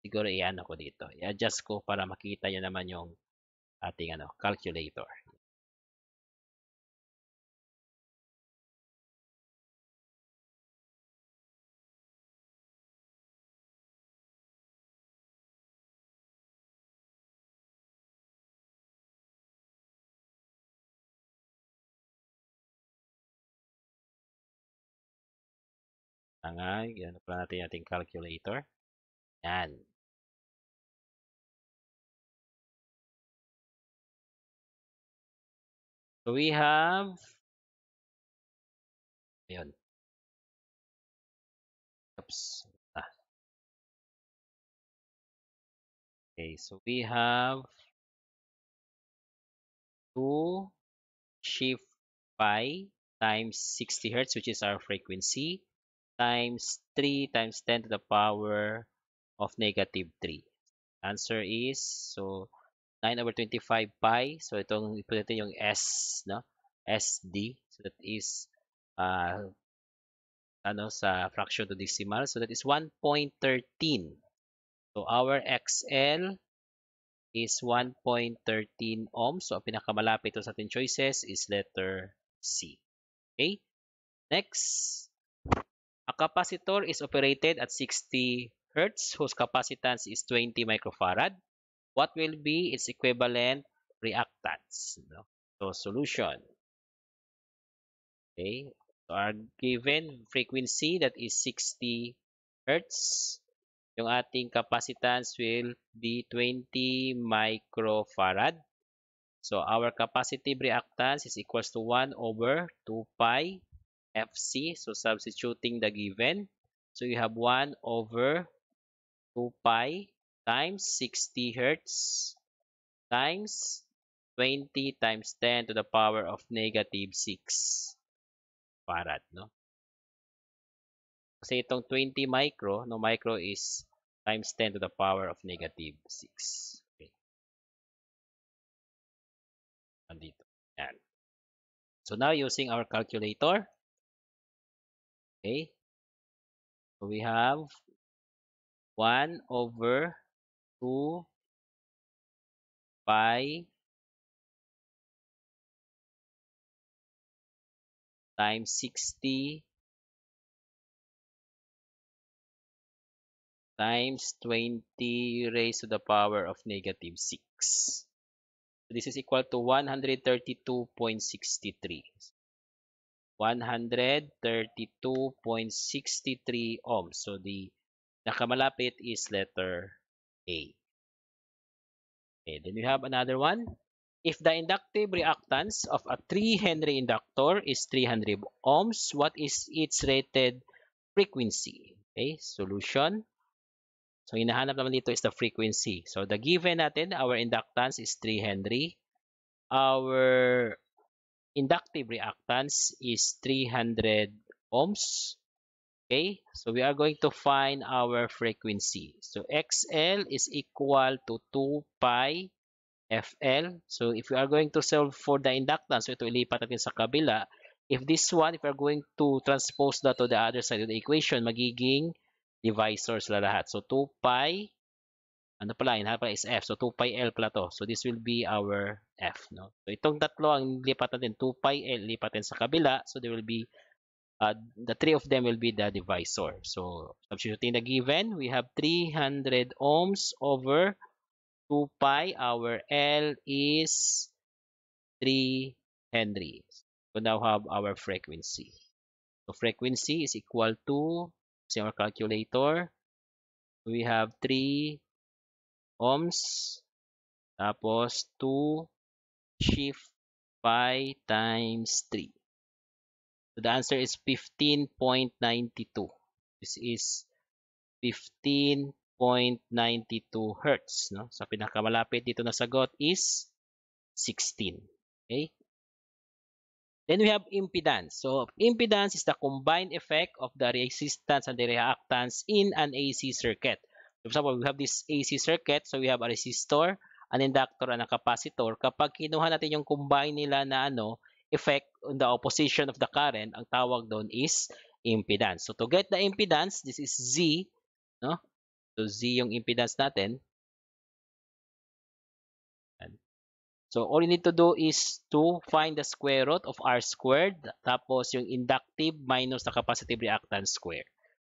Siguro iyan ano ko dito. I-adjust ko para makita nyo naman yung ating ano, calculator. nga, ganun pa natin ating calculator. Yan. So we have Ayun. Oops. Ah. Okay, so we have two shift pi times 60 hertz, which is our frequency, times 3 times 10 to the power of negative 3. Answer is, so 9 over 25 pi. So itong ipon natin yung S, no? SD. So that is uh, ano sa fraction to decimal. So that is 1.13. So our XL is 1.13 ohms. So ang pinakamalapit sa ating choices is letter C. Okay? Next, a capacitor is operated at 60 Hertz whose capacitance is 20 microfarad what will be its equivalent reactants? No? So, solution. Okay, so are given frequency that is 60 hertz. Yung ating capacitance will be 20 microfarad. So, our capacitive reactance is equals to 1 over 2 pi FC. So, substituting the given. So, you have 1 over 2 pi times 60 hertz times 20 times 10 to the power of negative 6 farad, no? Kasi itong 20 micro, no micro is times 10 to the power of negative 6. Okay. Andito. Yan. So now using our calculator, okay, so we have 1 over 2 pi times 60 times 20 raised to the power of negative 6. So this is equal to 132.63. 132.63 ohms. So the nakamalapit is letter A. Okay, then we have another one. If the inductive reactance of a 3 Henry inductor is 300 ohms, what is its rated frequency? Okay, solution. So, hinahanap naman dito is the frequency. So, the given natin, our inductance is 3 Henry. Our inductive reactance is 300 ohms. Okay, so we are going to find our frequency. So XL is equal to 2 pi FL. So if we are going to solve for the inductance, so ito ilipat natin sa kabila. If this one, if we are going to transpose that to the other side of the equation, magiging divisor sila lahat. So 2 pi, ano pala, inhan pala is F. So 2 pi L pala to. So this will be our F. No? So itong tatlo ang lipat natin. 2 pi L, lipat natin sa kabila. So there will be uh, the three of them will be the divisor. So substituting the given, we have 300 ohms over 2 pi. Our L is 3 Henry. We now have our frequency. So frequency is equal to, see our calculator, we have 3 ohms, tapos 2 shift pi times 3. So the answer is 15.92. This is 15.92 hertz. No? So pinakamalapit dito na sagot is 16. Okay? Then we have impedance. So impedance is the combined effect of the resistance and the reactance in an AC circuit. For example, we have this AC circuit. So we have a resistor, an inductor, and a capacitor. Kapag kinuha natin yung combine nila na ano, effect on the opposition of the current, ang tawag doon is impedance. So to get the impedance, this is Z, no? So Z yung impedance natin. So all you need to do is to find the square root of R squared tapos yung inductive minus the capacitive reactance square.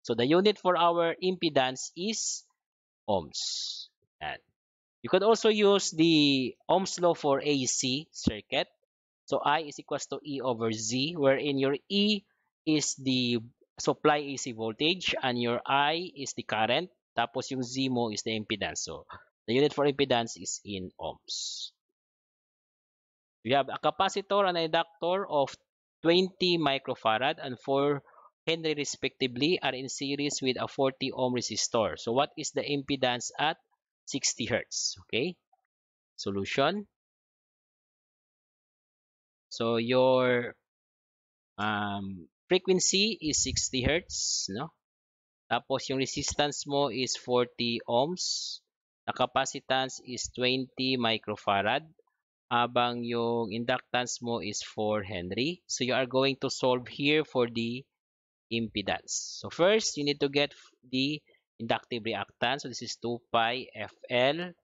So the unit for our impedance is ohms. And you could also use the Ohm's law for AC circuit. So I is equals to E over Z, wherein your E is the supply AC voltage and your I is the current. Tapos yung Z mo is the impedance. So the unit for impedance is in ohms. We have a capacitor and a inductor of 20 microfarad and 4 Henry respectively are in series with a 40 ohm resistor. So what is the impedance at 60 hertz? Okay. Solution. So your um, frequency is 60 Hz, no? Tapos yung resistance mo is 40 ohms. Ang capacitance is 20 microfarad. Abang yung inductance mo is 4 Henry. So you are going to solve here for the impedance. So first, you need to get the inductive reactance. So this is 2 pi FL.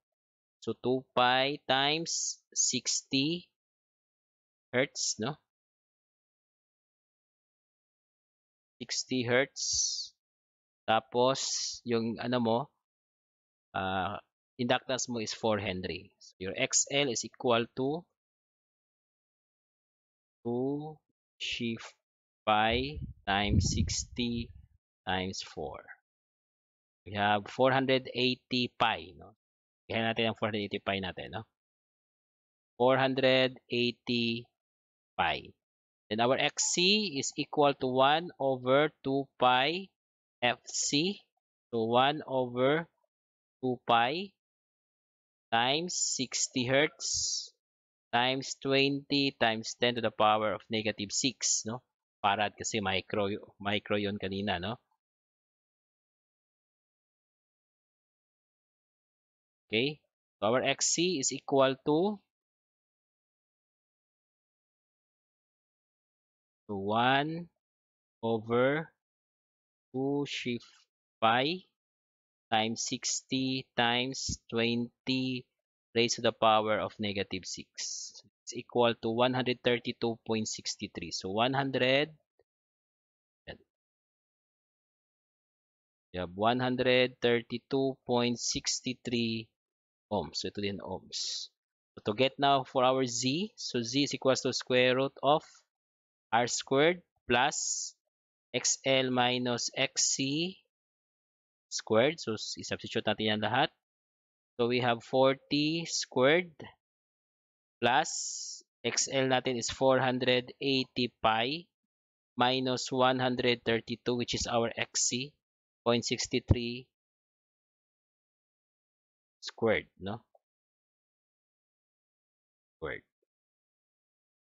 So 2 pi times 60 hertz, no? 60 hertz. Tapos, yung ano mo, uh, inductance mo is 4 Henry. So your XL is equal to 2 shift pi times 60 times 4. We have 480 pi, no? Kaya natin ang 480 pi natin, no? 480 pi. Then our xc is equal to 1 over 2 pi fc. So 1 over 2 pi times 60 hertz times 20 times 10 to the power of negative 6. No? Farad kasi micro, micro yon kanina. No? Okay. So our xc is equal to one over 2 shift 5 times 60 times 20 raised to the power of negative 6. It's equal to 132.63. So 100, you have 132.63 ohms. So ito din ohms. So to get now for our z, so z is equal to square root of r squared plus xl minus xc squared. So, i-substitute natin yan lahat. So, we have 40 squared plus xl natin is 480 pi minus 132 which is our xc 0.63 squared, no? Squared.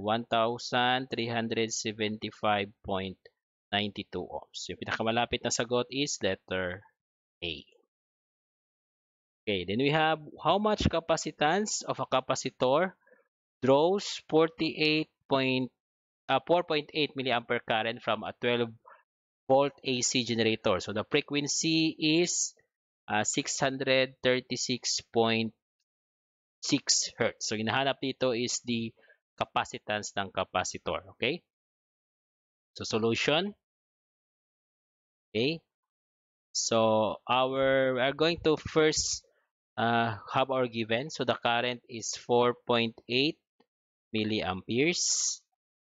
1,375.92 ohms. Yung pinakamalapit na sagot is letter A. Okay, then we have how much capacitance of a capacitor draws 48 uh, 4.8 milliampere current from a 12 volt AC generator. So the frequency is uh, 636.6 hertz. So hinahanap dito is the capacitance ng capacitor. Okay? So, solution. Okay? So, our, we are going to first uh, have our given. So, the current is 4.8 milliamperes.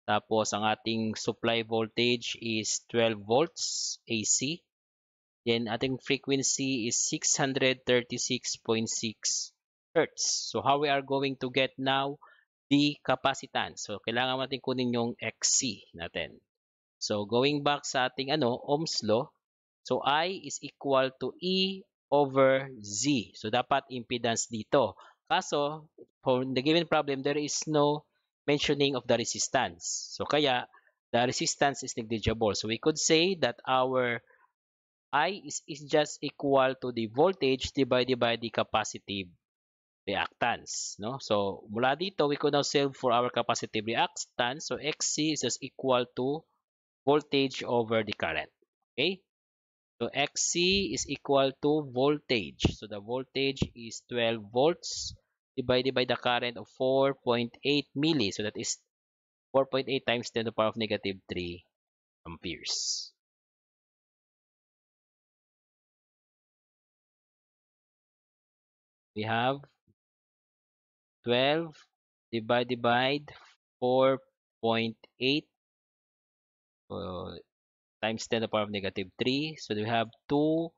Tapos, ang ating supply voltage is 12 volts AC. Then, ating frequency is 636.6 hertz. So, how we are going to get now the capacitance. So, kailangan natin kunin yung XC natin. So, going back sa ating ano, Ohm's law, so I is equal to E over Z. So, dapat impedance dito. Kaso, for the given problem, there is no mentioning of the resistance. So, kaya, the resistance is negligible. So, we could say that our I is, is just equal to the voltage divided by the capacitive reactants. No? So, mula dito, we could now solve for our capacitive reactance. So, Xc is equal to voltage over the current. Okay? So, Xc is equal to voltage. So, the voltage is 12 volts divided by the current of 4.8 milli. So, that is 4.8 times 10 to the power of negative 3 amperes. We have twelve divided by four point eight uh, times 10 to the power of negative 3 so we have 2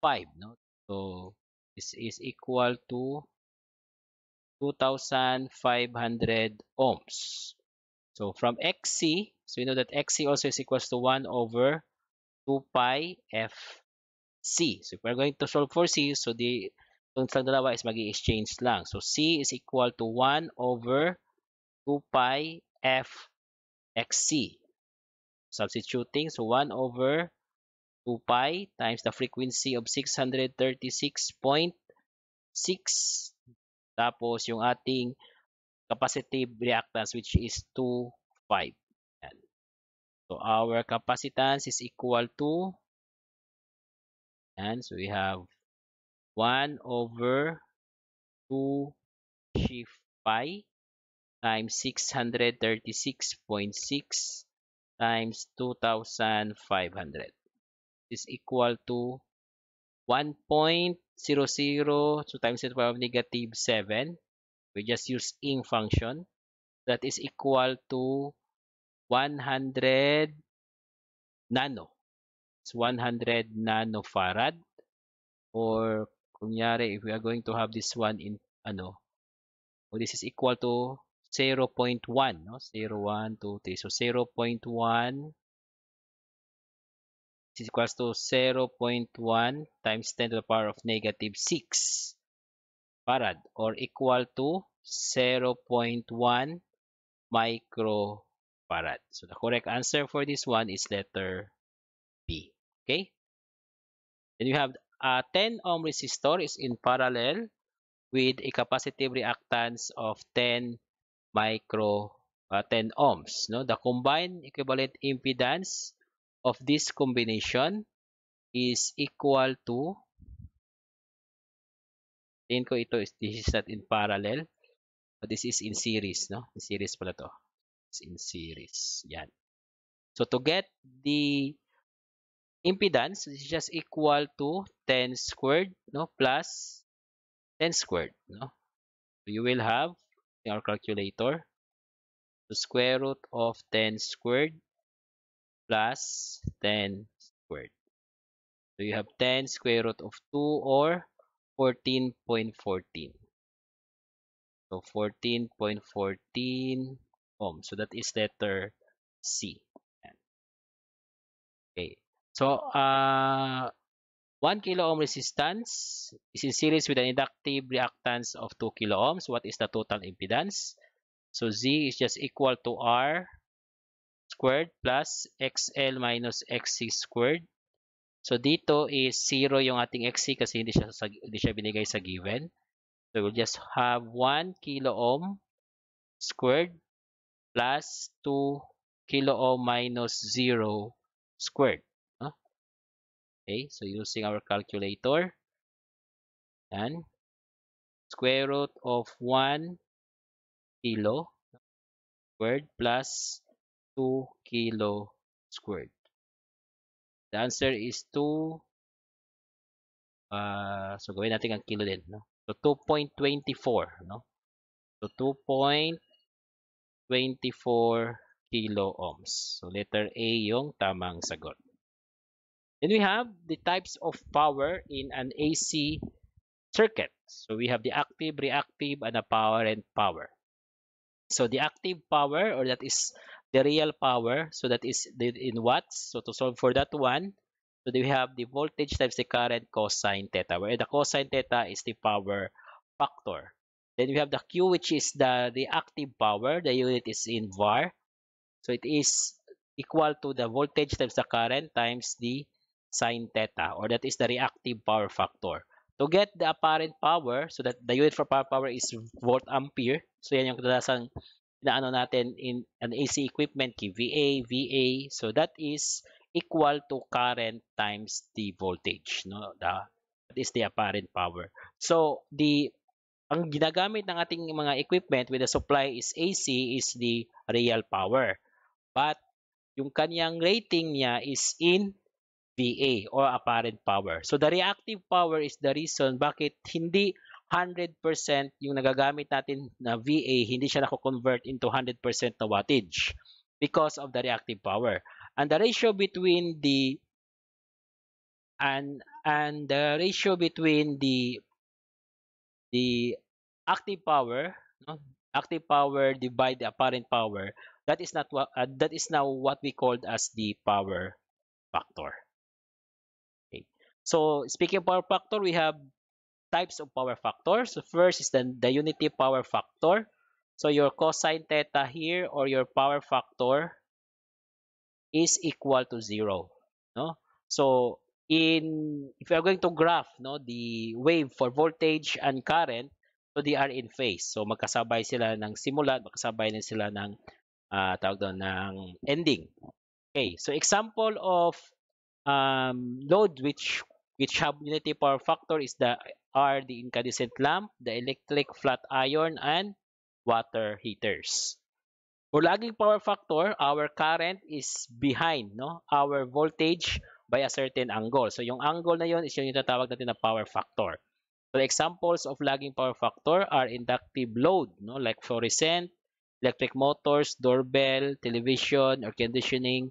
5 no so this is equal to 2500 ohms so from xc so you know that xc also is equals to 1 over 2 pi fc so if we're going to solve for c so the Kung sa dalawa is mag exchange lang. So, C is equal to 1 over 2 pi F XC. Substituting, so 1 over 2 pi times the frequency of 636.6. Tapos, yung ating capacitive reactance which is 2.5. So, our capacitance is equal to and so we have 1 over 2 shift pi times 636.6 times 2,500 is equal to 1.00 so times the negative 7 we just use ing function that is equal to 100 nano it's 100 nanofarad or Kunyari, if we are going to have this one in, ano, well, this is equal to 0.1, no? 0, 1, 2, 3. So 0.1 is equals to 0.1 times 10 to the power of negative 6 farad or equal to 0.1 microfarad. So the correct answer for this one is letter B. Okay? Then we have a 10 ohm resistor is in parallel with a capacitive reactance of 10 micro uh, 10 ohms. No? The combined equivalent impedance of this combination is equal to tingin ko ito is this is not in parallel but this is in series no in series pala to it's in series yan so to get the impedance is just equal to 10 squared no plus 10 squared no so you will have in our calculator the square root of 10 squared plus 10 squared so you have 10 square root of 2 or 14.14 so 14.14 ohm so that is letter c so, uh, 1 kilo ohm resistance is in series with an inductive reactance of 2 kilo ohms. What is the total impedance? So, Z is just equal to R squared plus XL minus XC squared. So, dito is 0 yung ating XC kasi hindi siya, hindi siya binigay sa given. So, we'll just have 1 kilo ohm squared plus 2 kilo ohm minus 0 squared. Okay, so using our calculator, and square root of 1 kilo squared plus 2 kilo squared. The answer is 2, uh, ah, so gawin natin ang kilo din, no? So 2.24, no? So 2.24 kilo ohms. So letter A yung tamang sagot. Then we have the types of power in an AC circuit. So we have the active, reactive, and apparent power. So the active power, or that is the real power, so that is in watts. So to solve for that one, so we have the voltage times the current cosine theta, where the cosine theta is the power factor. Then we have the Q, which is the reactive power. The unit is in var. So it is equal to the voltage times the current times the sine theta, or that is the reactive power factor. To get the apparent power, so that the unit for power power is volt ampere. So yan yung kadalasang inaano natin in an AC equipment key, VA, VA. So that is equal to current times the voltage. No? The, that is the apparent power. So the ang ginagamit ng ating mga equipment with the supply is AC is the real power. But yung kanyang rating niya is in VA or apparent power. So the reactive power is the reason bakit hindi 100% yung nagagamit natin na VA, hindi siya nako-convert into 100% na wattage because of the reactive power. And the ratio between the and and the ratio between the the active power, no? active power divide the apparent power, that is not uh, that is now what we called as the power factor. So speaking of power factor, we have types of power factors. So first is the, the unity power factor. So your cosine theta here or your power factor is equal to 0. No? So in if you are going to graph no the wave for voltage and current, so they are in phase. So magkasabay sila ng simula, magkasabay din sila ng uh, tawag doon ng ending. Okay, so example of um, load which which have unity power factor is the are the incandescent lamp, the electric flat iron, and water heaters. For lagging power factor, our current is behind no our voltage by a certain angle. So yung angle na yon is yung tinatawag natin na power factor. So examples of lagging power factor are inductive load no like fluorescent, electric motors, doorbell, television, or conditioning,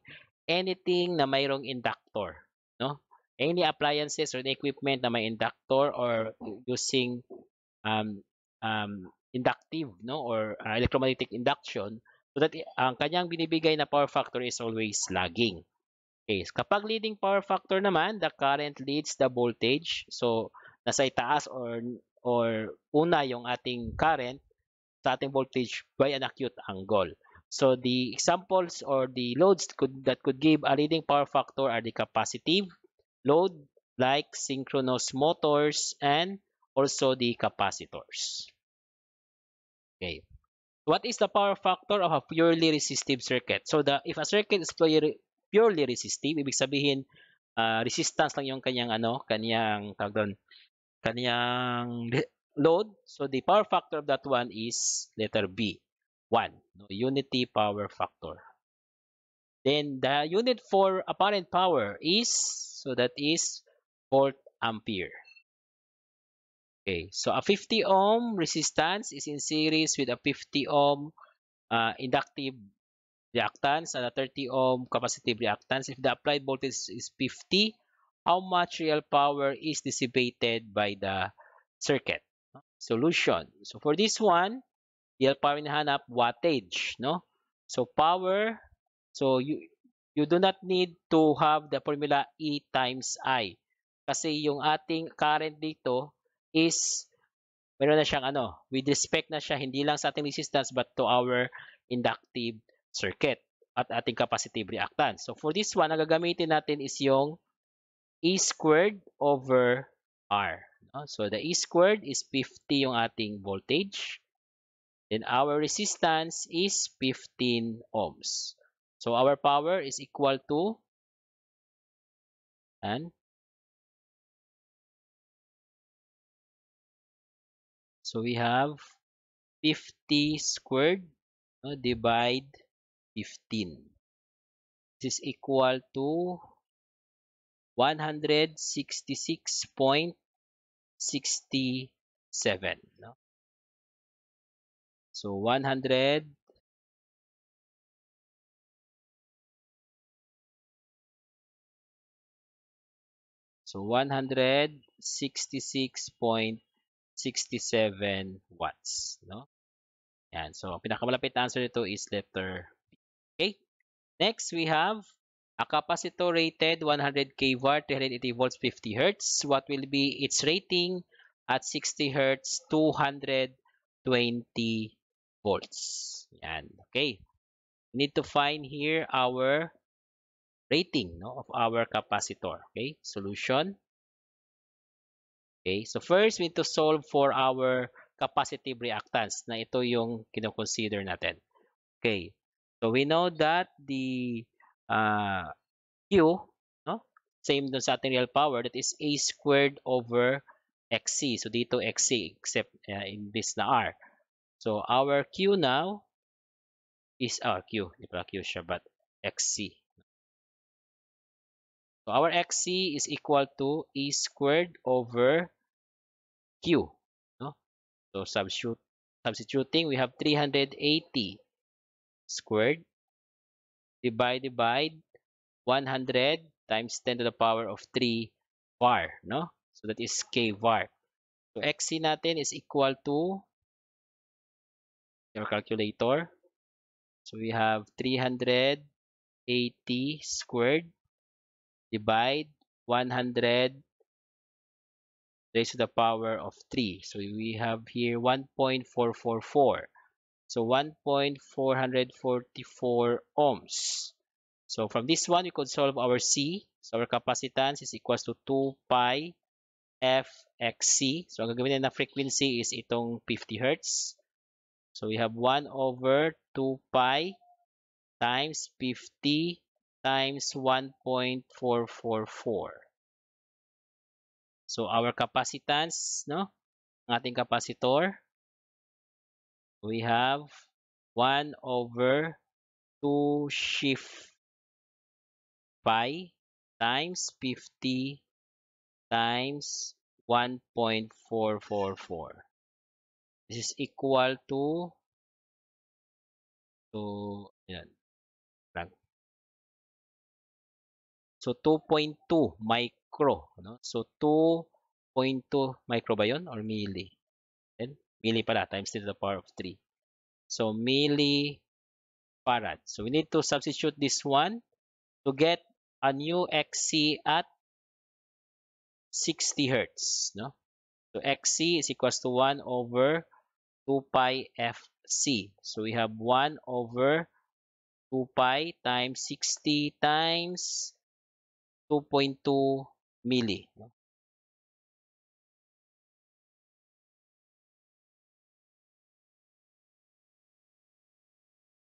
anything na mayroong inductor no any appliances or the equipment na may inductor or using um, um, inductive no or uh, electromagnetic induction so that ang kanyang binibigay na power factor is always lagging. Okay, kapag leading power factor naman, the current leads the voltage. So nasa itaas or or una yung ating current sa ating voltage by an acute angle. So the examples or the loads could, that could give a leading power factor are the capacitive, load like synchronous motors and also the capacitors. Okay. What is the power factor of a purely resistive circuit? So the if a circuit is purely, purely resistive, ibig sabihin uh, resistance lang yung kanyang ano, kanyang tawag kanyang load. So the power factor of that one is letter B, 1, no, unity power factor. Then the unit for apparent power is So that is volt ampere. Okay, so a 50 ohm resistance is in series with a 50 ohm uh, inductive reactance and a 30 ohm capacitive reactance. If the applied voltage is 50, how much real power is dissipated by the circuit? Solution. So for this one, real power hinahanap wattage, no? So power, so you you do not need to have the formula E times I. Kasi yung ating current dito is, meron na siyang ano, with respect na siya, hindi lang sa ating resistance but to our inductive circuit at ating capacitive reactance. So for this one, ang gagamitin natin is yung E squared over R. So the E squared is 50 yung ating voltage. Then our resistance is 15 ohms. So our power is equal to and so we have 50 squared no, divide 15 this is equal to 166.67 no? so 100 So 166.67 watts, no? Yan. So ang pinakamalapit na answer nito is letter B. Okay? Next, we have a capacitor rated 100 kVAR, 380 volts, 50 Hz. What will be its rating at 60 Hz 220 volts? Yan. Okay. We need to find here our rating no, of our capacitor. Okay, solution. Okay, so first we need to solve for our capacitive reactance na ito yung kinoconsider natin. Okay, so we know that the uh, Q, no, same dun sa ating real power, that is A squared over XC. So dito XC except uh, in this na R. So our Q now is our ah, Q, di pala Q siya but XC. So our xc is equal to e squared over q. No? So substitute, substituting, we have 380 squared divided by 100 times 10 to the power of 3 var. No? So that is k var. So xc natin is equal to your calculator. So we have 380 squared divide 100 raised to the power of 3. So we have here 1.444. So 1.444 ohms. So from this one, we could solve our C. So our capacitance is equals to 2 pi FXC. So ang gagawin na frequency is itong 50 hertz. So we have 1 over 2 pi times 50 times 1.444. So our capacitance, no? Ang ating capacitor, we have 1 over 2 shift pi times 50 times 1.444. This is equal to to yan. So 2.2 micro, no? So 2.2 micro or milli? And milli pala times 10 to the power of 3. So milli farad. So we need to substitute this one to get a new XC at 60 hertz, no? So XC is equals to 1 over 2 pi FC. So we have 1 over 2 pi times 60 times 2.2 milli. No?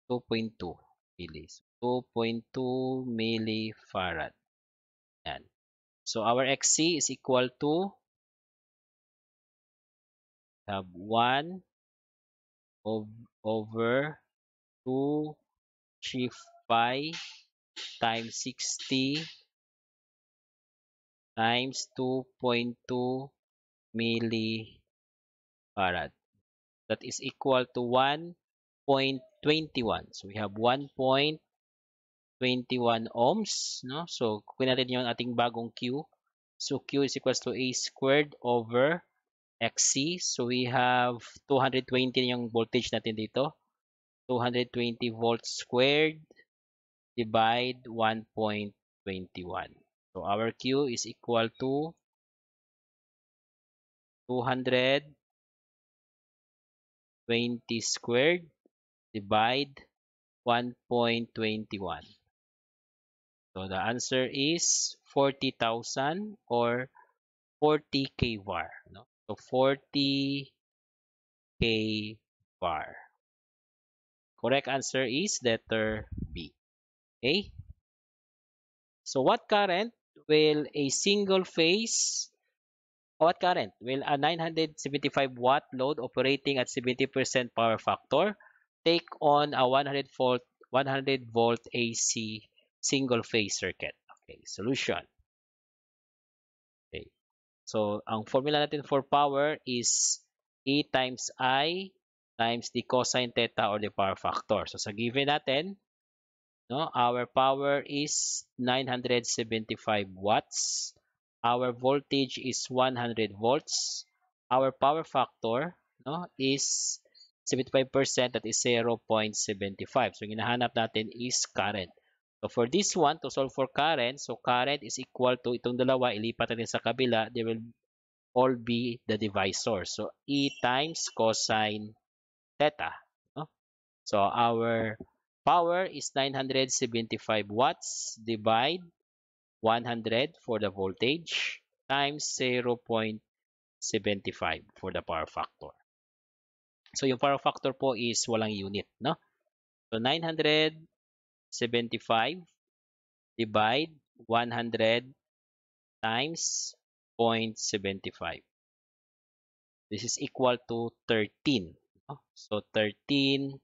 Two point two millis. Two point two millifarad. Yan. So our XC is equal to have 1 of, over 2 chief pi times 60 times 2.2 millifarad. That is equal to 1.21. So, we have 1.21 ohms. No? So, kukunin natin yung ating bagong Q. So, Q is equals to A squared over XC. So, we have 220 yung voltage natin dito. 220 volts squared divide 1.21. So our Q is equal to 220 squared divide 1.21. So the answer is 40,000 or 40 kvar. No? So 40 kvar. Correct answer is letter B. Okay? So what current will a single phase what current? Will a 975 watt load operating at 70% power factor take on a 100 volt 100 volt AC single phase circuit? Okay, solution. Okay. So, ang formula natin for power is E times I times the cosine theta or the power factor. So, sa given natin, No, our power is 975 watts. Our voltage is 100 volts. Our power factor no, is 75% that is 0.75. So, ginahanap natin is current. So, for this one, to solve for current, so current is equal to itong dalawa, ilipat natin sa kabila, they will all be the divisor. So, E times cosine theta. No? So, our Power is 975 watts. Divide 100 for the voltage times 0.75 for the power factor. So, yung power factor po is walang unit, no? So, 975 divide 100 times 0.75. This is equal to 13. No? So, 13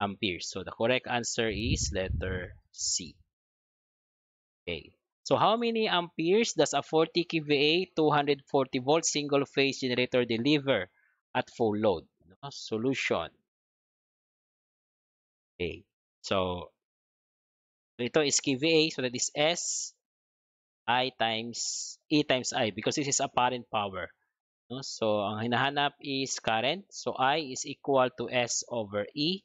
amperes. Um, so the correct answer is letter C. Okay. So how many amperes does a 40 kVA 240 volt single phase generator deliver at full load? No? Solution. Okay. So ito is kVA so that is S I times E times I because this is apparent power. No? So ang hinahanap is current. So I is equal to S over E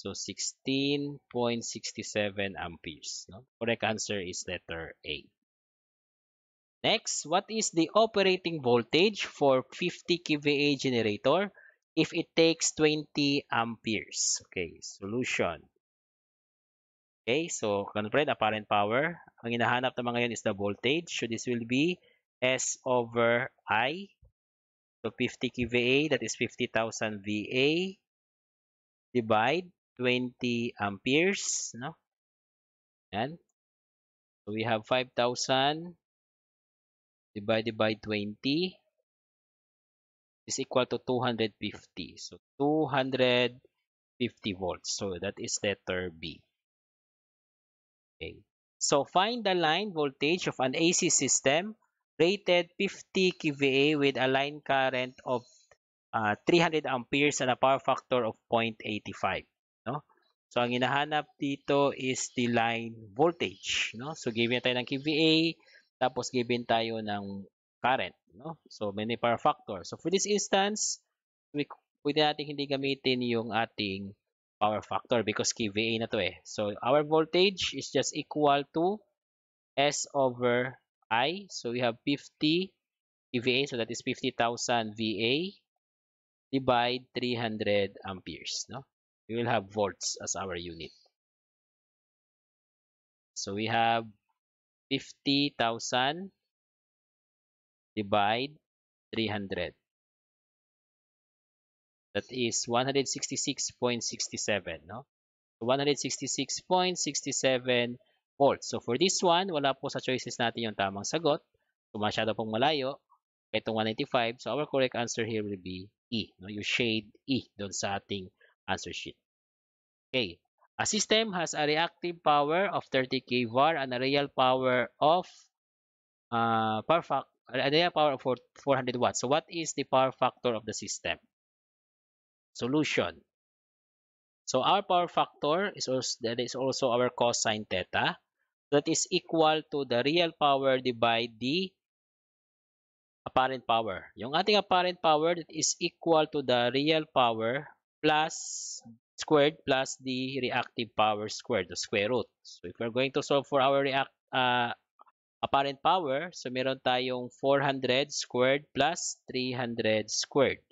So 16.67 amperes. No? Correct answer is letter A. Next, what is the operating voltage for 50 kVA generator if it takes 20 amperes? Okay, solution. Okay, so convert apparent power. Ang hinahanap naman ngayon is the voltage. So this will be S over I. So 50 kVA, that is 50,000 VA. Divide 20 amperes, no? And So we have 5,000 divided by 20 is equal to 250. So 250 volts. So that is letter B. Okay. So find the line voltage of an AC system rated 50 kVA with a line current of uh, 300 amperes and a power factor of 0.85. So, ang hinahanap dito is the line voltage. No? So, given tayo ng KVA, tapos given tayo ng current. No? So, many power factor. So, for this instance, we, pwede natin hindi gamitin yung ating power factor because KVA na to eh. So, our voltage is just equal to S over I. So, we have 50 kVA, So, that is 50,000 VA divide 300 amperes. No? we will have volts as our unit. So we have 50,000 divide 300. That is 166.67, no? 166.67 volts. So for this one, wala po sa choices natin yung tamang sagot. So masyado pong malayo, itong 195. So our correct answer here will be E. No? You shade E doon sa ating answer sheet. Okay, a system has a reactive power of 30 kVAR and a real power of uh, power fact, a real power of 400 watts. So what is the power factor of the system? Solution. So our power factor is also, that is also our cosine theta. That is equal to the real power divided the apparent power. Yung ating apparent power that is equal to the real power plus squared plus the reactive power squared, the square root. So if we're going to solve for our react, uh, apparent power, so meron tayong 400 squared plus 300 squared.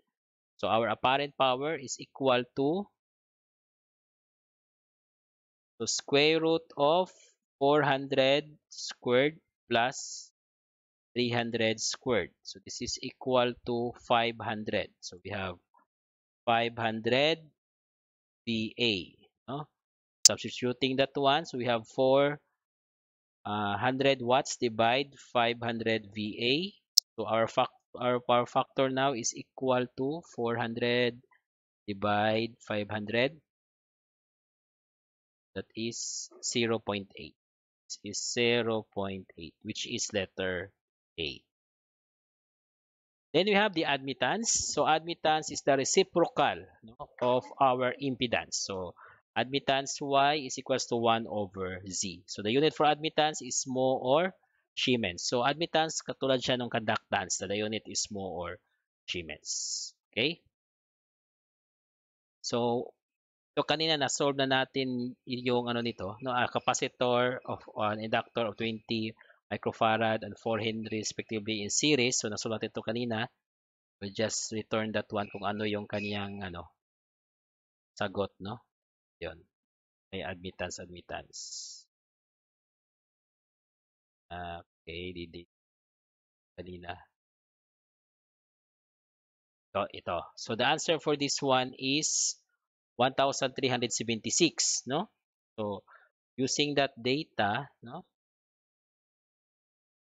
So our apparent power is equal to the square root of 400 squared plus 300 squared. So this is equal to 500. So we have 500 VA. No? Substituting that one, so we have 4 100 uh, watts divide 500 VA. So our fact our power factor now is equal to 400 divide 500. That is 0.8. This is 0.8, which is letter A. Then we have the admittance. So admittance is the reciprocal no, of our impedance. So admittance Y is equals to 1 over Z. So the unit for admittance is mo or Siemens. So admittance, katulad siya ng conductance, the unit is mo or Siemens. Okay? So, so kanina na-solve na natin yung ano nito, no, a ah, capacitor of uh, an inductor of 20 microfarad and 4 Henry respectively in series. So nasulat ito kanina. We just return that one kung ano yung kaniyang ano, sagot, no? Yun. May admittance, admittance. Ah, okay, didi. Kanina. So, ito. So, the answer for this one is 1,376, no? So, using that data, no?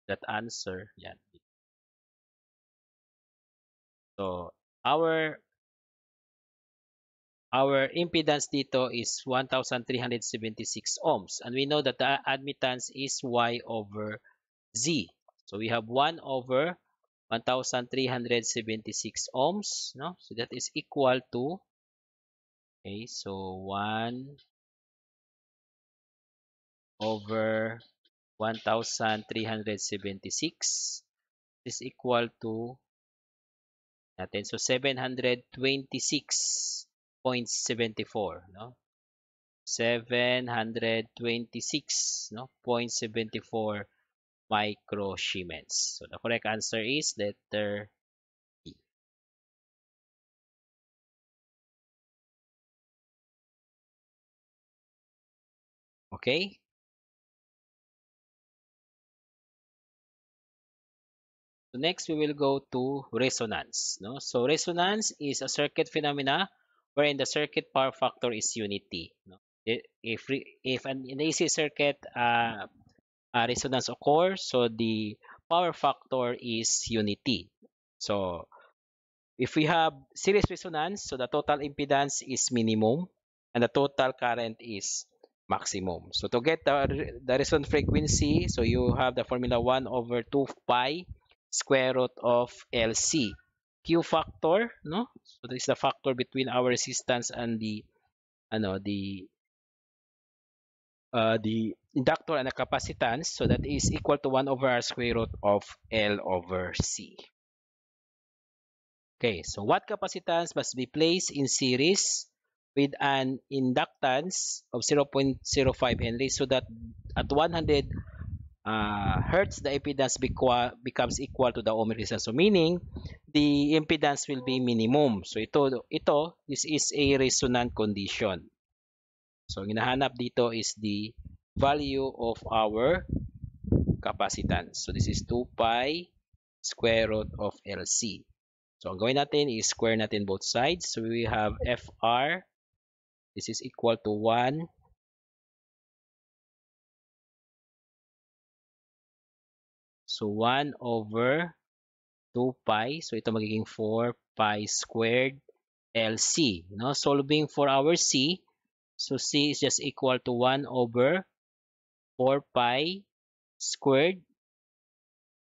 that answer, yan. So, our our impedance dito is 1,376 ohms. And we know that the admittance is Y over Z. So, we have 1 over 1,376 ohms. No? So, that is equal to, okay, so 1 over 1,376 is equal to natin. So, 726.74, no? 726.74 no? micro Siemens. So, the correct answer is letter E. Okay? So next we will go to resonance. No? So resonance is a circuit phenomena wherein the circuit power factor is unity. No? If, if an, an AC circuit uh, resonance occurs, so the power factor is unity. So if we have series resonance, so the total impedance is minimum and the total current is maximum. So to get the, the resonant frequency, so you have the formula 1 over 2 pi square root of LC. Q factor, no? So this is the factor between our resistance and the ano, the uh, the inductor and the capacitance. So that is equal to 1 over R square root of L over C. Okay, so what capacitance must be placed in series with an inductance of 0.05 Henry so that at 100 uh, hertz, the impedance becomes equal to the ohmic resistance. So meaning, the impedance will be minimum. So ito, ito this is a resonant condition. So ang hinahanap dito is the value of our capacitance. So this is 2 pi square root of LC. So ang gawin natin is square natin both sides. So we have FR, this is equal to 1 So 1 over 2 pi. So ito magiging 4 pi squared LC. No, solving for our C. So C is just equal to 1 over 4 pi squared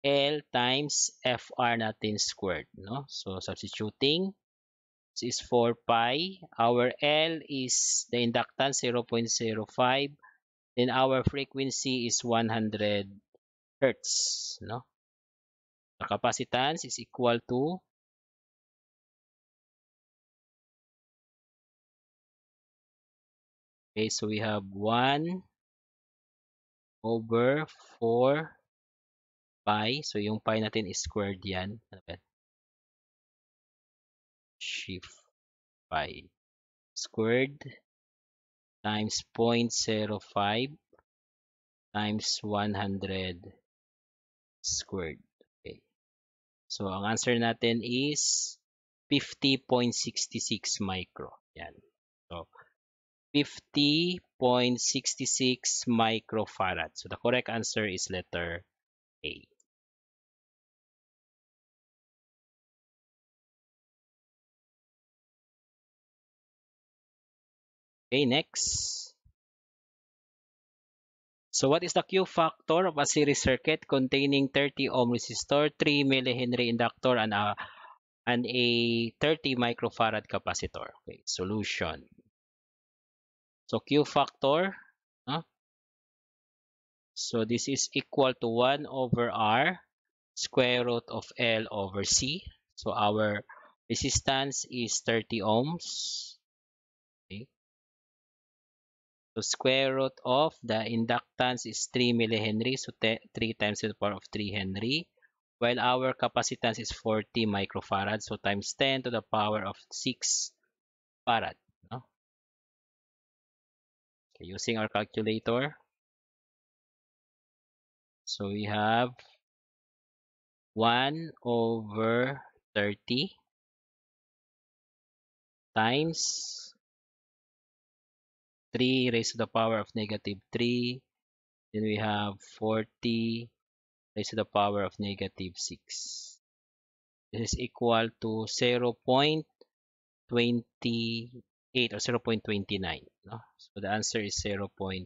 L times FR natin squared. No? So substituting. This is 4 pi. Our L is the inductance 0.05. Then our frequency is 100 hertz, no? The capacitance is equal to Okay, so we have 1 over 4 pi. So, yung pi natin is squared yan. Ano Shift pi. Squared times 0.05 times 100 squared. Okay. So, ang answer natin is 50.66 micro. Yan. So, 50.66 microfarad. So, the correct answer is letter A. Okay, next. So what is the Q factor of a series circuit containing 30 ohm resistor, 3 millihenry inductor, and a, and a 30 microfarad capacitor? Okay, solution. So Q factor, huh? so this is equal to 1 over R square root of L over C. So our resistance is 30 ohms so square root of the inductance is 3 millihenry, so 3 times to the power of 3 henry. While our capacitance is 40 microfarad, so times 10 to the power of 6 farad. No? Okay, using our calculator, so we have 1 over 30 times 3 raised to the power of negative 3. Then we have 40 raised to the power of negative 6. This is equal to 0 0.28 or 0 0.29. No? So the answer is 0 0.29.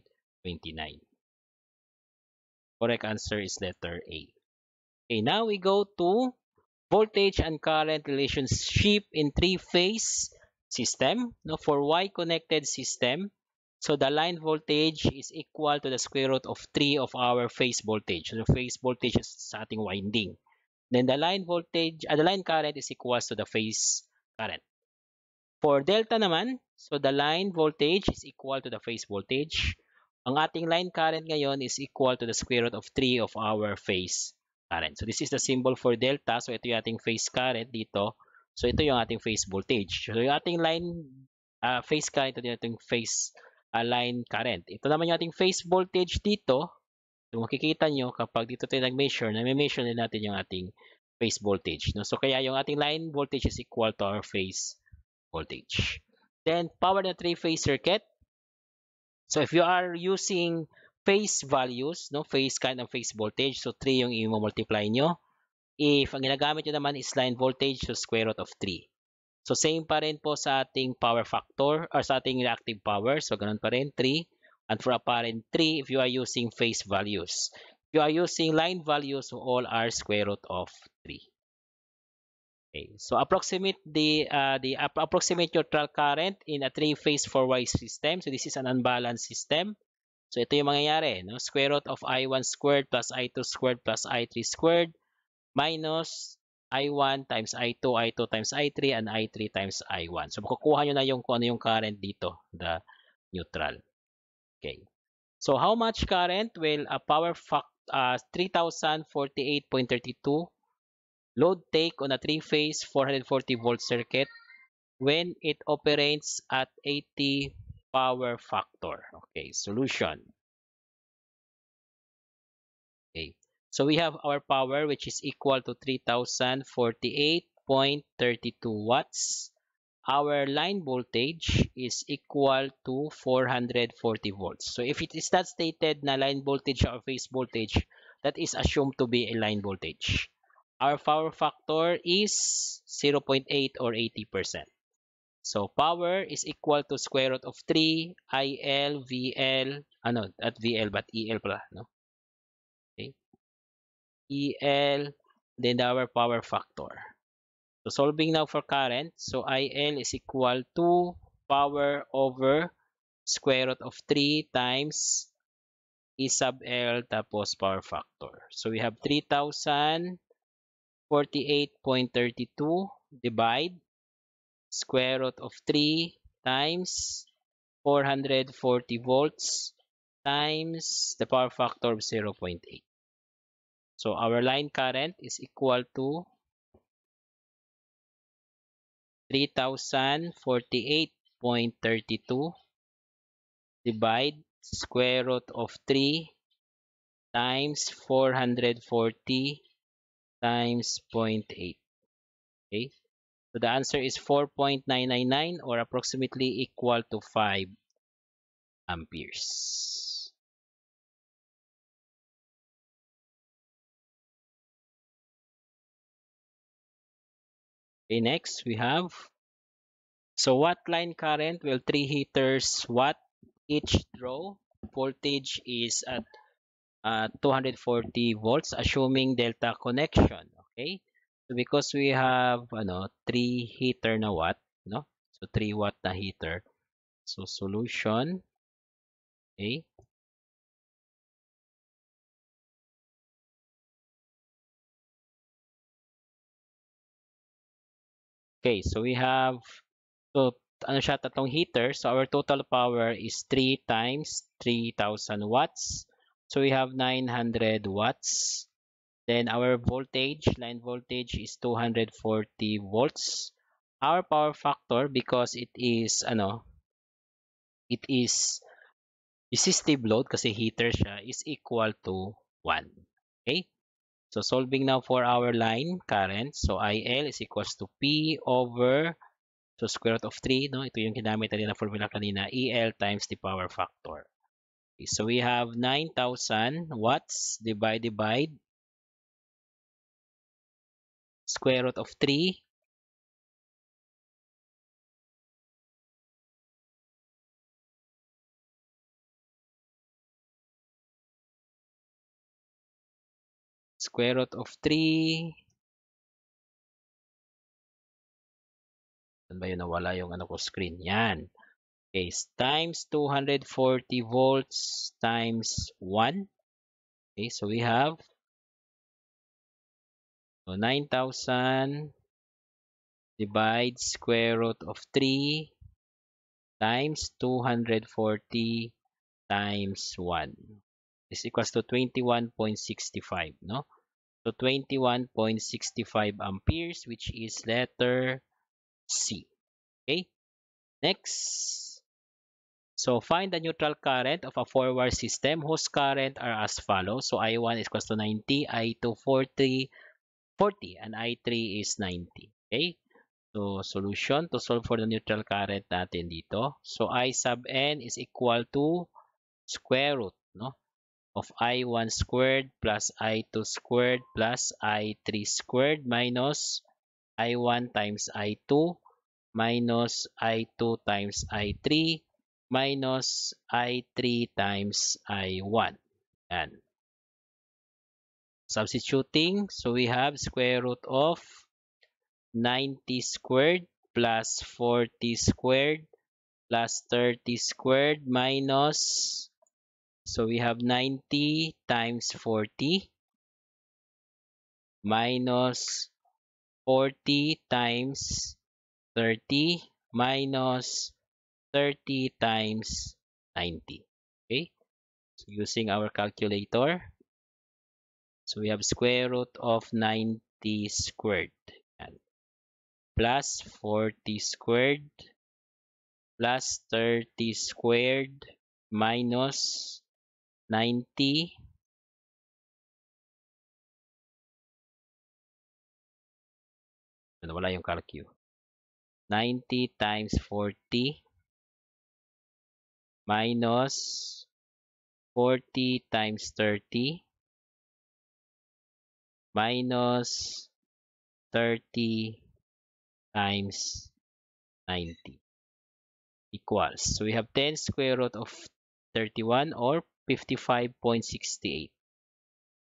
Correct answer is letter A. Okay, now we go to voltage and current relationship in three-phase system. No, for Y-connected system, So the line voltage is equal to the square root of 3 of our phase voltage. So the phase voltage is sa ating winding. Then the line voltage, uh, the line current is equal to the phase current. For delta naman, so the line voltage is equal to the phase voltage. Ang ating line current ngayon is equal to the square root of 3 of our phase current. So this is the symbol for delta. So ito yung ating phase current dito. So ito yung ating phase voltage. So yung ating line uh, phase current, ito yung ating phase voltage align current. Ito naman yung ating phase voltage dito. Yung makikita nyo, kapag dito tayo nag-measure, na-measure din natin yung ating phase voltage. No? So, kaya yung ating line voltage is equal to our phase voltage. Then, power na three-phase circuit. So, if you are using phase values, no, phase kind of phase voltage, so 3 yung i-multiply nyo. If ang ginagamit nyo naman is line voltage, so square root of 3. So same pa rin po sa ating power factor or sa ating reactive power. So ganun pa rin 3 and for apparent 3 if you are using phase values. If you are using line values, so all are square root of 3. Okay, so approximate the uh, the uh, approximate your trial current in a three-phase four wire system. So this is an unbalanced system. So ito yung mangyayari, no? Square root of I1 squared plus I2 squared plus I3 squared minus I1 times I2, I2 times I3, and I3 times I1. So, makukuha nyo na yung kung ano yung current dito, the neutral. Okay. So, how much current will a power factor, uh, 3048.32 load take on a three-phase 440-volt circuit when it operates at 80 power factor. Okay, solution. So we have our power which is equal to 3048.32 watts. Our line voltage is equal to 440 volts. So if it is not stated na line voltage or phase voltage, that is assumed to be a line voltage. Our power factor is 0.8 or 80%. So power is equal to square root of 3 IL VL ano at VL but EL pala no EL, then our power factor. So solving now for current, so IL is equal to power over square root of 3 times E sub L tapos power factor. So we have 3,048.32 divide square root of 3 times 440 volts times the power factor of 0.8. So our line current is equal to 3048.32 divide square root of 3 times 440 times 0.8 okay so the answer is 4.999 or approximately equal to 5 amperes Okay, next we have. So what line current? will three heaters what each draw. Voltage is at uh, 240 volts, assuming delta connection. Okay, so because we have ano three heater na watt, no? So 3 watt na heater. So solution. Okay. Okay, so we have so ano siya tatlong heater. So our total power is 3 times 3000 watts. So we have 900 watts. Then our voltage, line voltage is 240 volts. Our power factor because it is ano it is resistive load kasi heater siya is equal to 1. Okay? So solving now for our line current. So IL is equals to P over so square root of 3, no? Ito yung ginamit natin na formula kanina, EL times the power factor. Okay, so we have 9,000 watts divided by square root of 3 square root of 3. Saan ba yun nawala yung ano ko screen? Yan. Okay, times 240 volts times 1. Okay, so we have so 9,000 divide square root of 3 times 240 times 1 is equals to 21.65, no? So 21.65 amperes, which is letter C. Okay, next. So find the neutral current of a forward system whose current are as follows. So I1 is equals to 90, I2 40, 40, and I3 is 90. Okay, so solution to solve for the neutral current natin dito. So I sub n is equal to square root of i1 squared plus i2 squared plus i3 squared minus i1 times i2 minus i2 times i3 minus i3 times i1. And substituting, so we have square root of 90 squared plus 40 squared plus 30 squared minus so we have 90 times 40 minus 40 times 30 minus 30 times 90. Okay, so using our calculator. So we have square root of 90 squared 40 squared plus 30 squared minus 90 wala yung calcu 90 times 40 minus 40 times 30 minus 30 times 90 equals. So we have 10 square root of 31 or 55.68.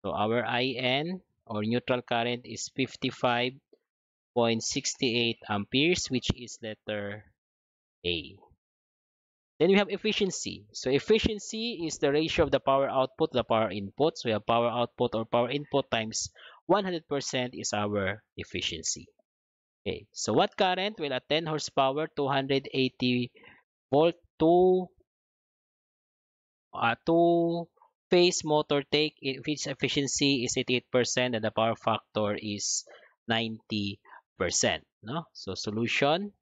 So our IN or neutral current is 55.68 amperes, which is letter A. Then we have efficiency. So efficiency is the ratio of the power output to the power input. So we have power output or power input times 100% is our efficiency. Okay, so what current? will a 10 horsepower, 280 volt, 2 a uh, two-phase motor take, its efficiency is 88% and the power factor is 90%. No? So, solution.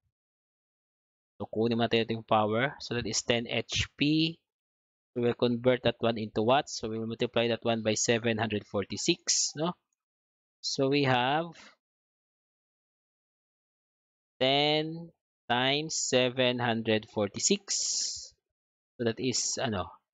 So, kunin natin yung power. So, that is 10 HP. We will convert that one into watts. So, we will multiply that one by 746. No? So, we have 10 times 746. So, that is, ano,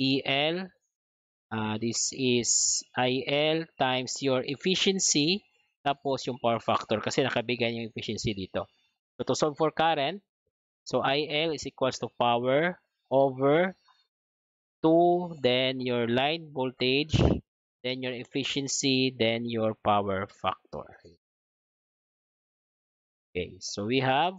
EL. Uh, ah, this is IL times your efficiency tapos yung power factor kasi nakabigay yung efficiency dito. So to solve for current, so IL is equals to power over 2, then your line voltage, then your efficiency, then your power factor. Okay, so we have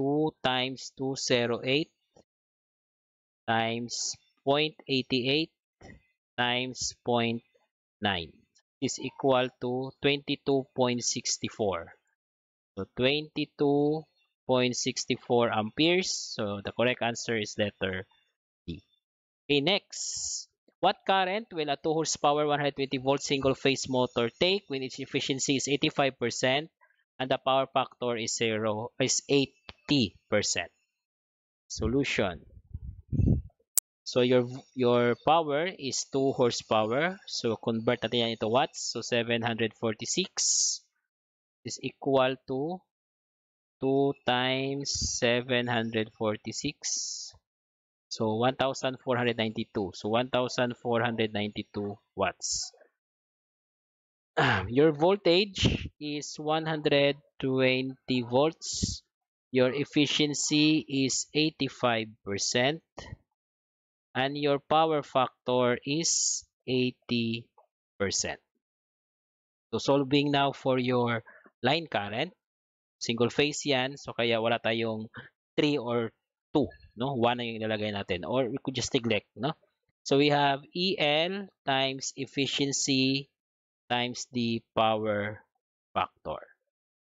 2 times 208 times 0.88 times 0.9 is equal to 22.64. So 22.64 amperes. So the correct answer is letter D. Okay, next. What current will a 2 horsepower 120 volt single phase motor take when its efficiency is 85% and the power factor is 0 is 8 percent Solution. So your your power is 2 horsepower. So convert natin yan ito watts. So 746 is equal to 2 times 746. So 1492. So 1492 watts. Your voltage is 120 volts your efficiency is 85% and your power factor is 80%. So solving now for your line current, single phase yan, so kaya wala tayong 3 or 2, no? 1 na yung ilalagay natin or we could just neglect, no? So we have EL times efficiency times the power factor.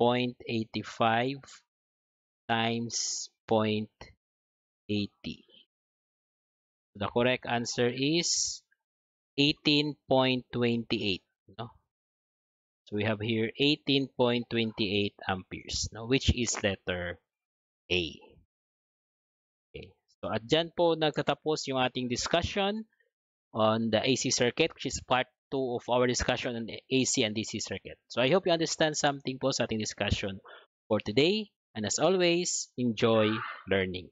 0.85 times 0.80. The correct answer is 18.28. No? So we have here 18.28 amperes, no? which is letter A. Okay. So at dyan po nagtatapos yung ating discussion on the AC circuit, which is part 2 of our discussion on AC and DC circuit. So I hope you understand something po sa ating discussion for today. And as always, enjoy learning.